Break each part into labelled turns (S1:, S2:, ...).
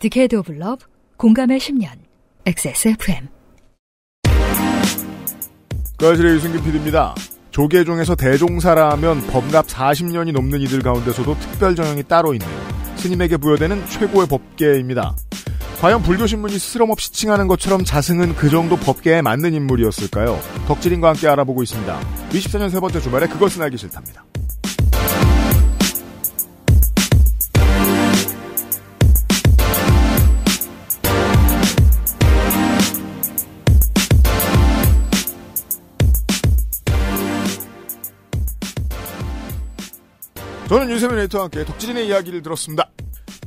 S1: 디케이드 오브 러브 공감의 10년 XSFM
S2: 그실의 유승균 PD입니다. 조계종에서 대종사라면 법납 40년이 넘는 이들 가운데서도 특별 전형이 따로 있는 스님에게 부여되는 최고의 법계입니다. 과연 불교신문이 스스럼없이 칭하는 것처럼 자승은 그 정도 법계에 맞는 인물이었을까요? 덕질인과 함께 알아보고 있습니다. 24년 세 번째 주말에 그것은 알기 싫답니다. 저는 유세민 에이터와 함께 덕질인의 이야기를 들었습니다.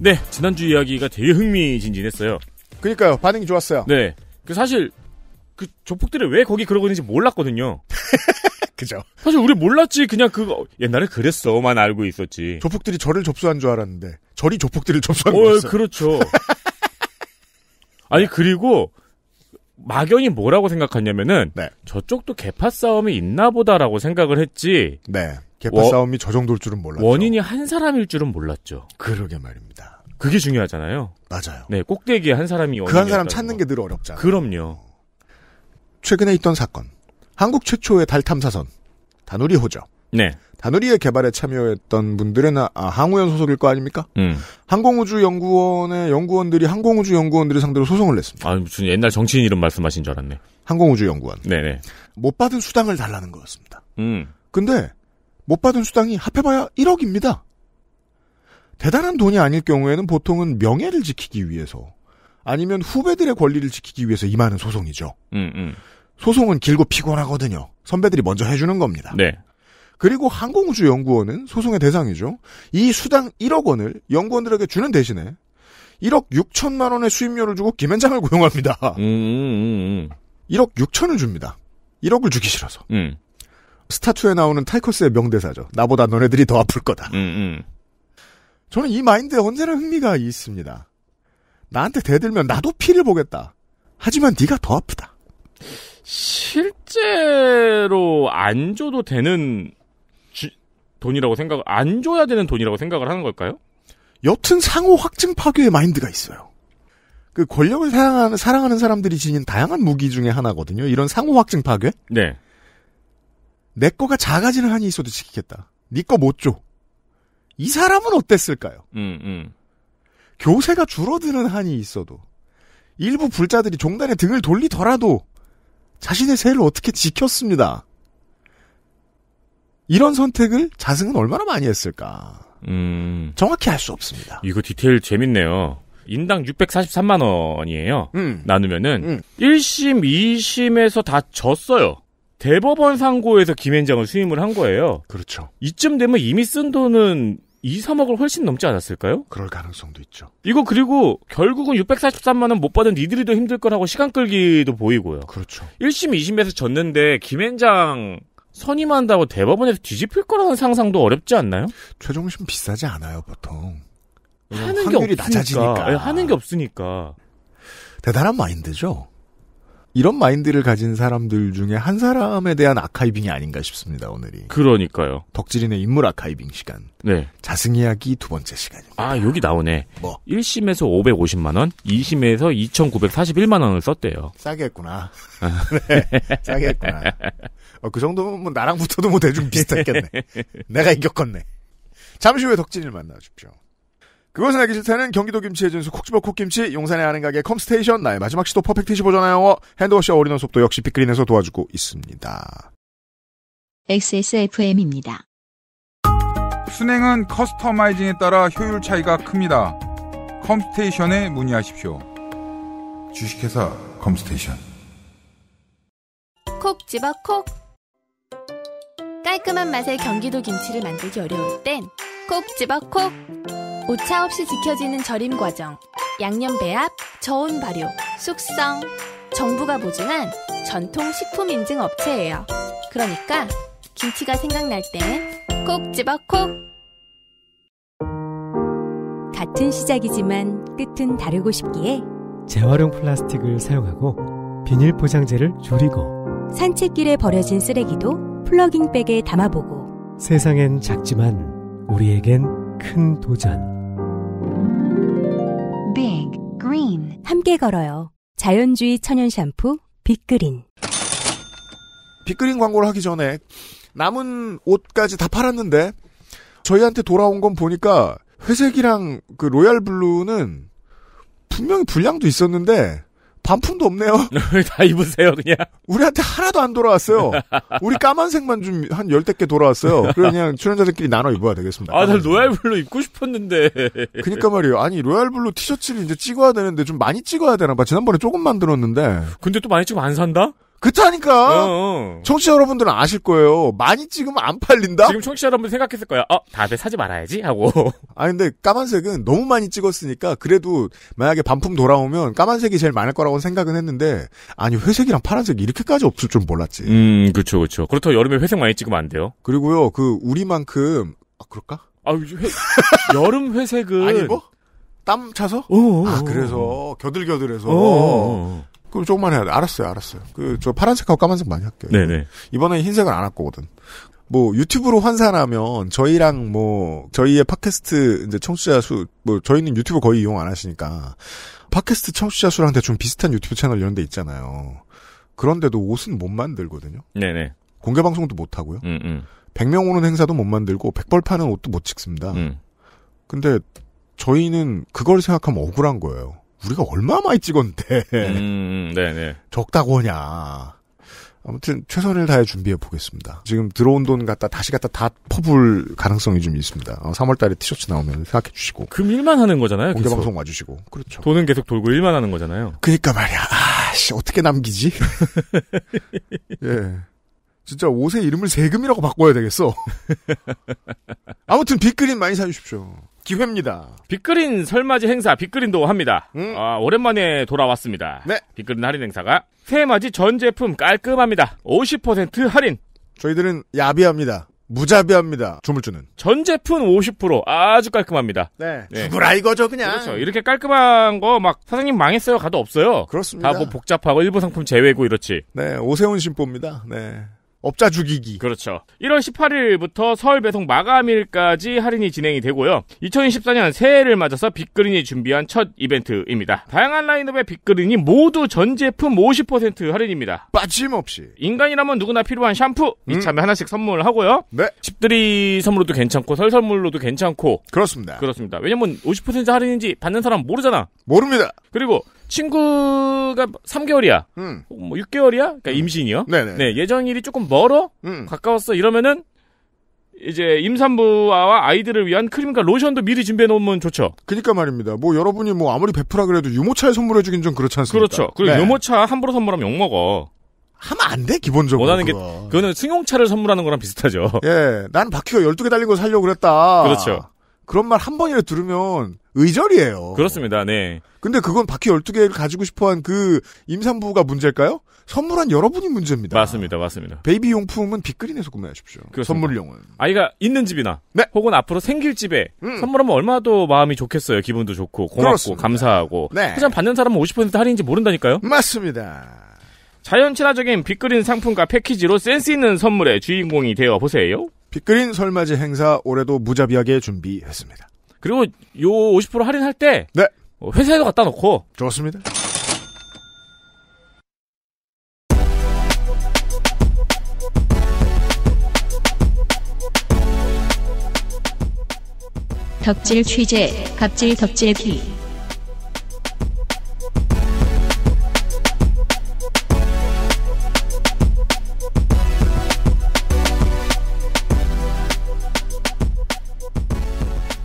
S3: 네, 지난주 이야기가 되게 흥미진진했어요.
S2: 그니까요, 반응이 좋았어요.
S3: 네. 그 사실, 그 조폭들이 왜 거기 그러고 있는지 몰랐거든요. 그죠. 사실 우리 몰랐지, 그냥 그거, 옛날에 그랬어만 알고 있었지. 조폭들이 저를 접수한 줄 알았는데,
S2: 저리 조폭들을 접수한 어, 거였어요. 그렇죠.
S3: 아니, 그리고, 막연히 뭐라고 생각하냐면은, 네. 저쪽도 개파 싸움이 있나 보다라고 생각을 했지, 네. 개파 워, 싸움이 저 정도일 줄은 몰랐죠. 원인이 한 사람일 줄은 몰랐죠. 그러게
S2: 말입니다.
S3: 그게 중요하잖아요. 맞아요. 네, 꼭대기에 한 사람이 그한 사람 찾는 게 늘 어렵잖아요.
S2: 그럼요. 최근에 있던 사건. 한국 최초의 달 탐사선. 다누리 호죠. 네. 다누리의 개발에 참여했던 분들은 아, 아 항우연 소속일 거 아닙니까? 음. 항공우주연구원의 연구원들이 항공우주연구원들을 상대로 소송을 냈습니다.
S3: 아, 무슨 옛날 정치인 이름 말씀하신 줄 알았네.
S2: 항공우주연구원. 네네. 못 받은 수당을 달라는 거였습니다. 음. 근데 못 받은 수당이 합해봐야 1억입니다. 대단한 돈이 아닐 경우에는 보통은 명예를 지키기 위해서 아니면 후배들의 권리를 지키기 위해서 임하는 소송이죠. 음, 음. 소송은 길고 피곤하거든요. 선배들이 먼저 해주는 겁니다. 네. 그리고 항공우주연구원은 소송의 대상이죠. 이 수당 1억 원을 연구원들에게 주는 대신에 1억 6천만 원의 수임료를 주고 김현장을 고용합니다. 음, 1억 음, 음, 음. 6천을 줍니다. 1억을 주기 싫어서. 음. 스타투에 나오는 타이커스의 명대사죠. 나보다 너네들이 더 아플 거다. 음, 음. 저는 이 마인드에 언제나 흥미가 있습니다. 나한테 대들면 나도 피를 보겠다. 하지만
S3: 네가 더 아프다. 실제로 안 줘도 되는 주, 돈이라고 생각, 안 줘야 되는 돈이라고 생각을 하는 걸까요? 여튼 상호 확증 파괴의 마인드가 있어요.
S2: 그 권력을 사랑하는, 사랑하는 사람들이 지닌 다양한 무기 중의 하나거든요. 이런 상호 확증 파괴? 네. 내 거가 작아지는 한이 있어도 지키겠다. 네거못 줘. 이 사람은 어땠을까요? 음, 음. 교세가 줄어드는 한이 있어도 일부 불자들이 종단에 등을 돌리더라도 자신의 세를 어떻게 지켰습니다.
S3: 이런 선택을 자승은 얼마나 많이 했을까? 음. 정확히 알 수 없습니다. 이거 디테일 재밌네요. 인당 643만 원이에요. 음. 나누면은 음. 1심, 2심에서 다 졌어요. 대법원 상고에서 김앤장을 수임을 한 거예요. 그렇죠. 이쯤 되면 이미 쓴 돈은 2, 3억을 훨씬 넘지 않았을까요? 그럴 가능성도 있죠. 이거 그리고 결국은 643만 원 못 받은 니들이 더 힘들 거라고 시간 끌기도 보이고요. 그렇죠. 1심, 2심에서 졌는데 김앤장 선임한다고 대법원에서 뒤집힐 거라는 상상도 어렵지 않나요? 최종심 비싸지 않아요, 보통.
S2: 하는 게 없으니까. 낮아지니까. 예,
S3: 하는 게 없으니까. 대단한 마인드죠.
S2: 이런 마인드를 가진 사람들 중에 한 사람에 대한 아카이빙이 아닌가 싶습니다, 오늘이.
S3: 그러니까요. 덕질인의 인물 아카이빙 시간. 네. 자승 이야기 두 번째 시간입니다. 아, 여기 나오네. 뭐? 1심에서 550만원, 2심에서 2,941만원을 썼대요.
S2: 싸게 했구나.
S3: 아. 네, 싸게 했구나. 어, 그
S2: 정도면 뭐 나랑 붙어도 뭐 대충 비슷했겠네. 내가 이겼겠네. 잠시 후에 덕질인을 만나주십시오. 그것은 알기 싫다는 경기도 김치의 준수콕지어 콕김치 용산의 아는 가게 컴스테이션 나의 마지막 시도 퍼펙트 시보전아영어 핸드워시와 올인원 수도 역시 빅그린에서 도와주고 있습니다.
S1: XSFM입니다.
S2: 순행은 커스터마이징에 따라 효율 차이가 큽니다. 컴스테이션에 문의하십시오. 주식회사 컴스테이션
S1: 콕지어콕 깔끔한 맛의 경기도 김치를 만들기 어려울 땐콕 집어 콕 오차 없이 지켜지는 절임 과정, 양념 배합, 저온 발효, 숙성. 정부가 보증한 전통 식품 인증 업체예요. 그러니까 김치가 생각날 땐콕 집어 콕! 같은 시작이지만 끝은 다르고 싶기에
S3: 재활용 플라스틱을 사용하고 비닐 포장재를 줄이고
S1: 산책길에 버려진 쓰레기도 플러깅백에 담아보고
S3: 세상엔 작지만 우리에겐 큰 도전.
S1: Big Green 함께 걸어요. 자연주의 천연 샴푸 빅그린.
S2: 빅그린 광고를 하기 전에 남은 옷까지 다 팔았는데 저희한테 돌아온 건 보니까 회색이랑 그 로얄 블루는 분명히 불량도 있었는데 반품도 없네요. 다 입으세요, 그냥. 우리한테 하나도 안 돌아왔어요. 우리 까만색만 좀 한 열댓 개 돌아왔어요. 그래 그냥 출연자들끼리 나눠 입어야 되겠습니다. 아, 난
S3: 로얄블루 입고 싶었는데. 그니까
S2: 말이에요. 아니, 로얄블루 티셔츠를 이제 찍어야 되는데 좀 많이 찍어야 되나 봐. 지난번에 조금 만들었는데.
S3: 근데 또 많이 찍으면 안 산다?
S2: 그렇다니까. 어, 어. 청취자 여러분들은 아실 거예요. 많이 찍으면
S3: 안 팔린다. 지금 청취자 여러분 생각했을 거야. 어, 다들 사지 말아야지 하고.
S2: 아 근데 까만색은 너무 많이 찍었으니까 그래도 만약에 반품 돌아오면 까만색이 제일 많을 거라고 생각은 했는데 아니 회색이랑 파란색이 렇게까지 없을 줄 몰랐지.
S3: 음, 그렇죠, 그렇죠. 그렇다고 여름에 회색 많이 찍으면 안 돼요.
S2: 그리고요, 그 우리만큼 아 그럴까? 아, 회, 여름 회색은 아니 뭐? 땀 차서? 어, 어, 어. 아 그래서 겨들겨들해서. 그럼 조금만 해야 돼. 알았어요, 알았어요. 그, 저 파란색하고 까만색 많이 할게요. 네네. 이번에 흰색을안 할 거거든. 뭐, 유튜브로 환산하면, 저희랑 뭐, 저희의 팟캐스트, 이제 청취자 수, 뭐, 저희는 유튜브 거의 이용 안 하시니까, 팟캐스트 청취자 수랑 대충 비슷한 유튜브 채널 이런 데 있잖아요. 그런데도 옷은 못 만들거든요. 네네. 네. 공개 방송도 못 하고요. 음, 음. 100명 오는 행사도 못 만들고, 100벌 파는 옷도 못 찍습니다. 음. 근데, 저희는 그걸 생각하면 억울한 거예요. 우리가 얼마 많이 찍었는데
S3: 음, 음, 네네.
S2: 적다고 하냐. 아무튼 최선을 다해 준비해 보겠습니다. 지금 들어온 돈 갖다 다시 갖다 다 퍼불 가능성이 좀 있습니다. 3월달에 어, 티셔츠 나오면 생각해 주시고. 그럼 일만
S3: 하는 거잖아요. 공개 계속. 방송 와주시고. 그렇죠. 돈은 계속 돌고 일만 하는 거잖아요. 그니까 말이야. 아씨 어떻게 남기지?
S2: 예. 진짜 옷의 이름을 세금이라고 바꿔야
S3: 되겠어. 아무튼 빅그린 많이 사주십시오. 기회입니다. 빅그린 설맞이 행사 빅그린도 합니다. 음. 아, 오랜만에 돌아왔습니다. 네. 빅그린 할인 행사가 새해맞이 전 제품 깔끔합니다. 50% 할인. 저희들은 야비합니다. 무자비합니다. 주물주는. 전 제품 50% 아주 깔끔합니다. 네. 네. 죽으라 이거죠 그냥. 그렇죠. 이렇게 깔끔한 거 막 사장님 망했어요 가도 없어요. 그렇습니다. 다뭐 복잡하고 일본 상품 제외고 이렇지. 네. 오세훈 심보입니다. 네. 업자 죽이기. 그렇죠. 1월 18일부터 서울 배송 마감일까지 할인이 진행이 되고요. 2024년 새해를 맞아서 빅그린이 준비한 첫 이벤트입니다. 다양한 라인업의 빅그린이 모두 전 제품 50% 할인입니다. 빠짐없이. 인간이라면 누구나 필요한 샴푸 음. 이참에 하나씩 선물하고요. 네. 집들이 선물로도 괜찮고 설 선물로도 괜찮고. 그렇습니다. 그렇습니다. 왜냐면 50% 할인인지 받는 사람 모르잖아. 모릅니다. 그리고 친구가 3개월이야. 음. 뭐 6개월이야? 그러니까 음. 임신이요. 네네. 네, 예정일이 조금 멀어? 음. 가까웠어. 이러면은 이제 임산부와 아이들을 위한 크림과 로션도 미리 준비해 놓으면 좋죠. 그니까 말입니다. 뭐 여러분이 뭐 아무리 베풀라 그래도 유모차에 선물해 주긴 좀 그렇지 않습니까? 그렇죠. 그리고 네. 유모차 함부로 선물하면 욕 먹어. 하면 안 돼, 기본적으로. 원하는 그거. 게, 그거는 승용차를 선물하는 거랑 비슷하죠. 예. 난 바퀴가
S2: 12개 달린 거 살려고 그랬다. 그렇죠. 그런 말 한 번이라도 들으면 의절이에요.
S3: 그렇습니다. 네.
S2: 근데 그건 바퀴 12개를 가지고 싶어 한그 임산부가
S3: 문제일까요? 선물한 여러분이 문제입니다. 맞습니다. 맞습니다. 베이비 용품은 빅그린에서 구매하십시오. 그렇습니다. 선물용은. 아이가 있는 집이나 네. 혹은 앞으로 생길 집에 음. 선물하면 얼마도 마음이 좋겠어요. 기분도 좋고 고맙고 그렇습니다. 감사하고. 네. 그냥 받는 사람은 50% 할인인지 모른다니까요. 맞습니다. 자연 친화적인 빅그린 상품과 패키지로 센스 있는 선물의 주인공이 되어 보세요.
S2: 빅그린 설맞이 행사 올해도 무자비하게 준비했습니다. 그리고 요 50%
S3: 할인할 때 네. 어, 회사에도 갖다 놓고 좋습니다.
S1: 덕질 취재, 갑질 덕질 피.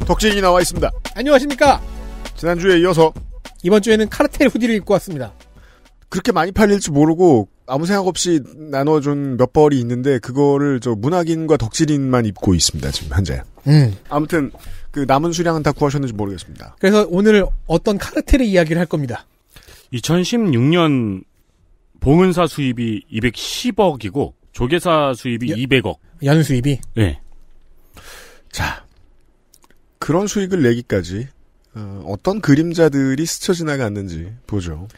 S2: 덕진이 나와 있습니다.
S1: 안녕하십니까? 지난주에 이어서 이번 주에는 카르텔 후디를 입고 왔습니다.
S2: 그렇게 많이 팔릴지 모르고 아무 생각 없이 나눠준 몇 벌이 있는데 그거를 저 문학인과 덕질인만 입고 있습니다 지금 현재. 음. 아무튼 그 남은 수량은 다 구하셨는지 모르겠습니다.
S1: 그래서 오늘 어떤 카르텔의
S3: 이야기를 할 겁니다. 2016년 봉은사 수입이 210억이고 조계사 수입이 여, 200억. 연 수입이? 네.
S2: 자 그런 수익을 내기까지 어, 어떤 그림자들이 스쳐 지나갔는지 보죠.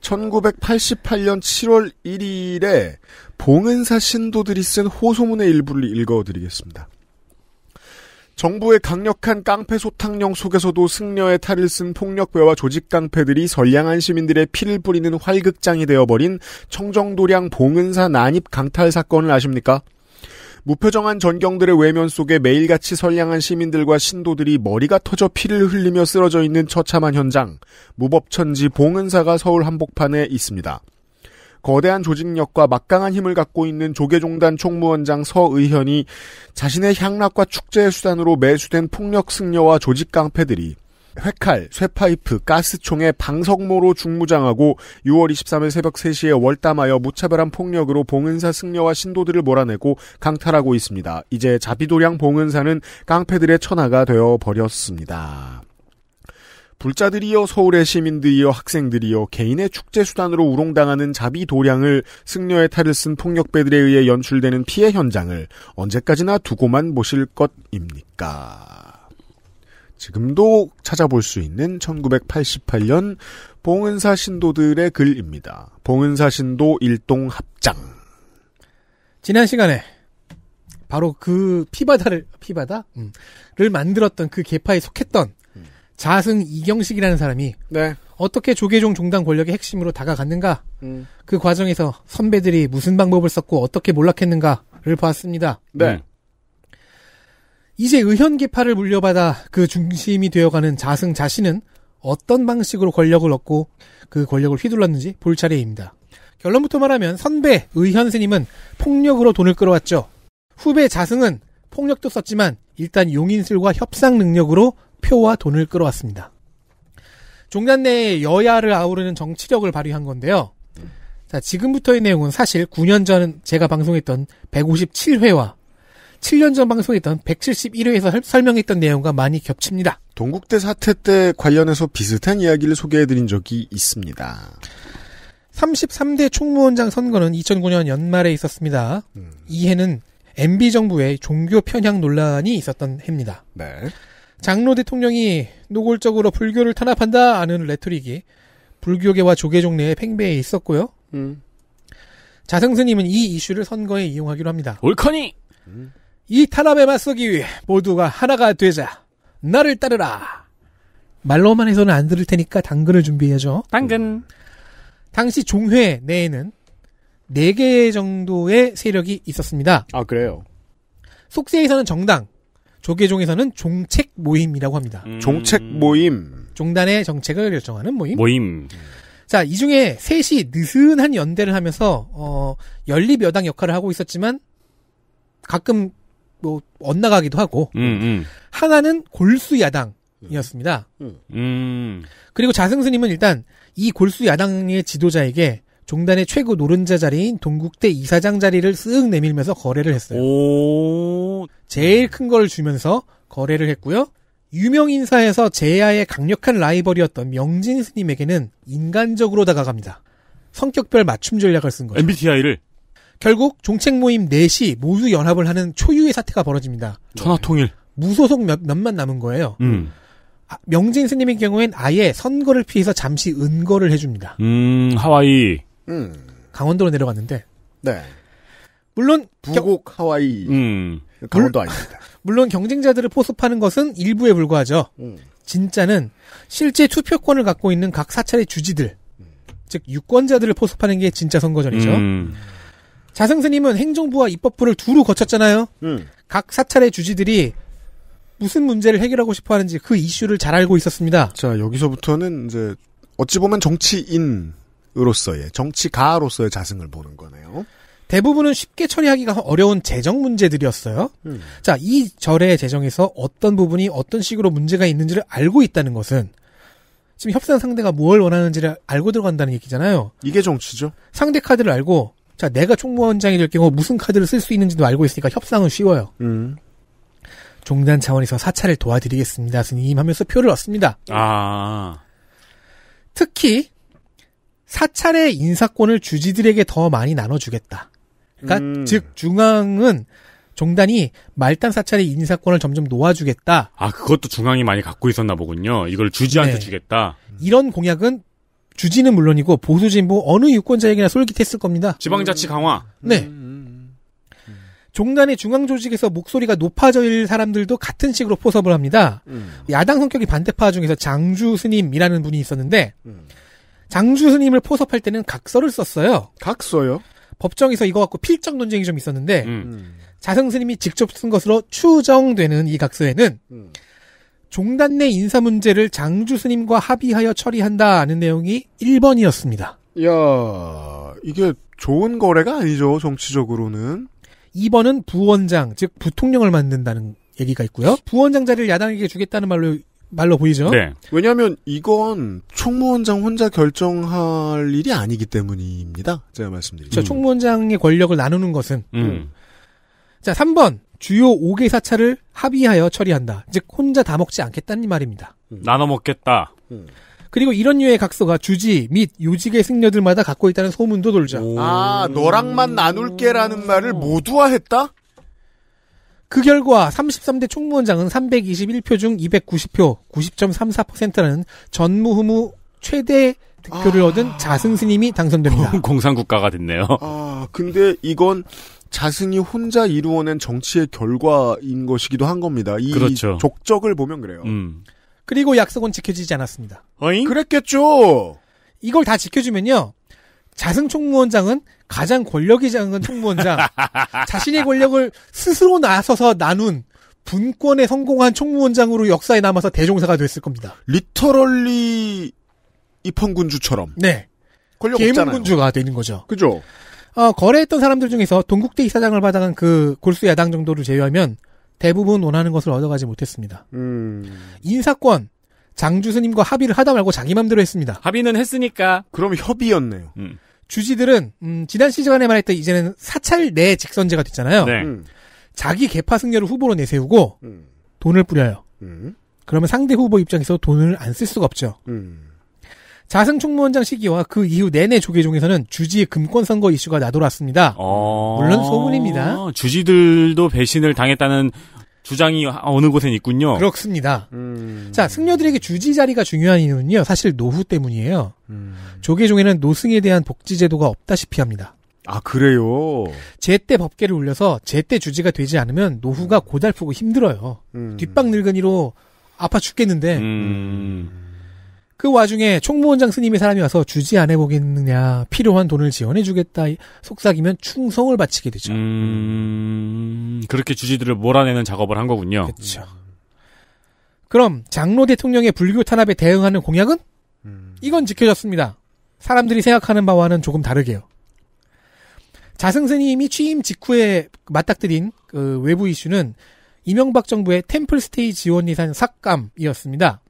S2: 1988년 7월 1일에 봉은사 신도들이 쓴 호소문의 일부를 읽어드리겠습니다. 정부의 강력한 깡패 소탕령 속에서도 승려의 탈을 쓴 폭력배와 조직 깡패들이 선량한 시민들의 피를 뿌리는 활극장이 되어버린 청정도량 봉은사 난입 강탈 사건을 아십니까? 무표정한 전경들의 외면 속에 매일같이 선량한 시민들과 신도들이 머리가 터져 피를 흘리며 쓰러져 있는 처참한 현장, 무법천지 봉은사가 서울 한복판에 있습니다. 거대한 조직력과 막강한 힘을 갖고 있는 조계종단 총무원장 서의현이 자신의 향락과 축제의 수단으로 매수된 폭력 승려와 조직 깡패들이 회칼, 쇠파이프, 가스총에 방석모로 중무장하고 6월 23일 새벽 3시에 월담하여 무차별한 폭력으로 봉은사 승려와 신도들을 몰아내고 강탈하고 있습니다. 이제 자비도량 봉은사는 깡패들의 천하가 되어 버렸습니다. 불자들이여 서울의 시민들이여 학생들이여 개인의 축제 수단으로 우롱당하는 자비 도량을 승려의 탈을 쓴 폭력배들에 의해 연출되는 피해 현장을 언제까지나 두고만 보실 것입니까? 지금도 찾아볼 수 있는 1988년 봉은사 신도들의 글입니다. 봉은사
S1: 신도 일동 합장. 지난 시간에 바로 그 피바다를 피바다를 음. 만들었던 그 계파에 속했던 음. 자승 이경식이라는 사람이 네. 어떻게 조계종 종당 권력의 핵심으로 다가갔는가 음. 그 과정에서 선배들이 무슨 방법을 썼고 어떻게 몰락했는가를 봤습니다. 네. 음. 이제 의현계파를 물려받아 그 중심이 되어가는 자승 자신은 어떤 방식으로 권력을 얻고 그 권력을 휘둘렀는지 볼 차례입니다. 결론부터 말하면 선배 의현 스님은 폭력으로 돈을 끌어왔죠. 후배 자승은 폭력도 썼지만 일단 용인술과 협상 능력으로 표와 돈을 끌어왔습니다. 종단 내에 여야를 아우르는 정치력을 발휘한 건데요. 자, 지금부터의 내용은 사실 9년 전 제가 방송했던 157회와 7년 전 방송했던 171회에서 설명했던 내용과 많이 겹칩니다. 동국대 사태 때 관련해서
S2: 비슷한 이야기를 소개해드린 적이 있습니다.
S1: 33대 총무원장 선거는 2009년 연말에 있었습니다. 음. 이 해는 MB 정부의 종교 편향 논란이 있었던 해입니다. 네. 장로 대통령이 노골적으로 불교를 탄압한다 하는 레토릭이 불교계와 조계종 내에 팽배해 있었고요. 음. 자승스님은 이 이슈를 선거에 이용하기로 합니다. 올커니! 음. 이 탄압에 맞서기 위해 모두가 하나가 되자 나를 따르라. 말로만 해서는 안 들을 테니까 당근을 준비해야죠. 당근. 당시 종회 내에는 4개 정도의 세력이 있었습니다. 아, 그래요? 속세에서는 정당, 조계종에서는 종책 모임이라고 합니다. 음... 종책 모임. 종단의 정책을 결정하는 모임. 모임. 자, 이 중에 셋이 느슨한 연대를 하면서, 어, 연립여당 역할을 하고 있었지만, 가끔 뭐 엇나가기도 하고 음, 음. 하나는 골수 야당이었습니다. 음. 음. 그리고 자승스님은 일단 이 골수 야당의 지도자에게 종단의 최고 노른자 자리인 동국대 이사장 자리를 쓱 내밀면서 거래를 했어요. 오. 제일 큰 걸 주면서 거래를 했고요. 유명 인사에서 제야의 강력한 라이벌이었던 명진 스님에게는 인간적으로 다가갑니다. 성격별 맞춤 전략을 쓴 거죠. MBTI를 결국 종책 모임 넷시 네 모두 연합을 하는 초유의 사태가 벌어집니다. 천하통일. 무소속 몇, 몇만 남은 거예요. 음. 아, 명진 스님의 경우엔 아예 선거를 피해서 잠시 은거를 해줍니다. 음, 하와이. 음. 강원도로 내려갔는데. 네. 물론 부곡 겨... 하와이. 음. 강원도 물, 아닙니다. 물론 경쟁자들을 포섭하는 것은 일부에 불과하죠. 음. 진짜는 실제 투표권을 갖고 있는 각 사찰의 주지들, 음. 즉 유권자들을 포섭하는 게 진짜 선거전이죠. 음. 자승스님은 행정부와 입법부를 두루 거쳤잖아요. 음. 각 사찰의 주지들이 무슨 문제를 해결하고 싶어 하는지 그 이슈를 잘 알고 있었습니다.
S2: 자, 여기서부터는 이제 어찌 보면 정치인으로서의 정치가로서의
S1: 자승을 보는 거네요. 대부분은 쉽게 처리하기가 어려운 재정 문제들이었어요. 음. 자, 이 절의 재정에서 어떤 부분이 어떤 식으로 문제가 있는지를 알고 있다는 것은 지금 협상 상대가 뭘 원하는지를 알고 들어간다는 얘기잖아요. 이게 정치죠. 상대 카드를 알고 자, 내가 총무원장이 될 경우 무슨 카드를 쓸 수 있는지도 알고 있으니까 협상은 쉬워요. 음. 종단 차원에서 사찰을 도와드리겠습니다, 스님 하면서 표를 얻습니다.
S3: 아.
S1: 특히 사찰의 인사권을 주지들에게 더 많이 나눠주겠다. 그러니까 음. 즉 중앙은 종단이 말단 사찰의 인사권을 점점 놓아주겠다.
S3: 아 그것도 중앙이 많이 갖고 있었나 보군요. 이걸
S1: 주지한테 네. 주겠다. 이런 공약은 주지는 물론이고 보수 진보 어느 유권자에게나 솔깃했을 겁니다. 지방자치 음. 강화. 네. 음, 음. 음. 종단의 중앙 조직에서 목소리가 높아질 사람들도 같은 식으로 포섭을 합니다. 음. 야당 성격이 반대파 중에서 장주 스님이라는 분이 있었는데 음. 장주 스님을 포섭할 때는 각서를 썼어요. 각서요? 법정에서 이거 갖고 필적 논쟁이 좀 있었는데 자성 스님이 직접 쓴 것으로 추정되는 이 각서에는 종단 내 인사 문제를 장주 스님과 합의하여 처리한다는 내용이 1번이었습니다.
S2: 야
S1: 이게 좋은 거래가 아니죠, 정치적으로는. 2번은 부원장, 즉 부통령을 만든다는 얘기가 있고요. 부원장 자리를 야당에게 주겠다는 말로 말로 보이죠. 네. 왜냐하면 이건 총무원장 혼자 결정할 일이 아니기 때문입니다.
S2: 제가 말씀드린. 죠 음.
S1: 총무원장의 권력을 나누는 것은. 음. 자, 3번 주요 5개 사찰을 합의하여 처리한다. 즉 혼자 다 먹지 않겠다는 말입니다.
S3: 음. 나눠 먹겠다. 음.
S1: 그리고 이런 유의 각서가 주지 및 요직의 승려들마다 갖고 있다는 소문도 돌자. 아, 너랑만 나눌게라는 말을 음. 모두화했다? 그 결과 33대 총무원장은 321표 중 290표, 90.34%라는 전무후무 최대 득표를 아... 얻은 자승 스님이 당선됩니다. 공산국가가
S3: 됐네요.
S2: 아, 근데 이건 자승이 혼자 이루어낸 정치의 결과인 것이기도 한 겁니다. 이 그렇죠. 족적을 보면 그래요. 음. 그리고 약속은 지켜지지
S1: 않았습니다. 어잉? 그랬겠죠. 이걸 다 지켜주면요. 자승 총무원장은 가장 권력이 작은 총무원장, 자신의 권력을 스스로 나서서 나눈 분권에 성공한 총무원장으로 역사에 남아서 대종사가 됐을 겁니다. 리터럴리 입헌군주처럼. 네.
S2: 권력 계문군주가
S1: 되는 거죠. 그죠. 어, 거래했던 사람들 중에서 동국대 이사장을 받아간 그 골수 야당 정도를 제외하면 대부분 원하는 것을 얻어가지 못했습니다. 음. 인사권 장주스님과 합의를 하다 말고 자기 맘대로 했습니다. 합의는 했으니까. 그럼 협의였네요. 음. 주지들은 음, 지난 시간에 말했던 이제는 사찰 내 직선제가 됐잖아요. 네. 음. 자기 개파 승려를 후보로 내세우고 음. 돈을 뿌려요. 음. 그러면 상대 후보 입장에서 돈을 안 쓸 수가 없죠. 자승총무원장 시기와 그 이후 내내 조계종에서는 주지의 금권선거 이슈가 나돌았습니다.
S3: 어... 물론 소문입니다. 주지들도 배신을 당했다는 주장이 어느 곳엔 있군요.
S1: 그렇습니다. 음... 자, 승려들에게 주지 자리가 중요한 이유는요, 사실 노후 때문이에요. 음... 조계종에는 노승에 대한 복지제도가 없다시피 합니다. 아, 그래요? 제때 법계를 올려서 제때 주지가 되지 않으면 노후가 음. 고달프고 힘들어요. 음... 뒷방 늙은이로 아파 죽겠는데, 음. 그 와중에 총무원장 스님의 사람이 와서 주지 안 해보겠느냐 필요한 돈을 지원해주겠다 속삭이면 충성을 바치게 되죠. 음... 그렇게 주지들을
S3: 몰아내는 작업을 한 거군요. 그렇죠.
S1: 그럼 장로 대통령의 불교 탄압에 대응하는 공약은 음. 이건 지켜졌습니다. 사람들이 생각하는 바와는 조금 다르게요. 자승 스님이 취임 직후에 맞닥뜨린 그 외부 이슈는 이명박 정부의 템플스테이 지원 예산 삭감이었습니다.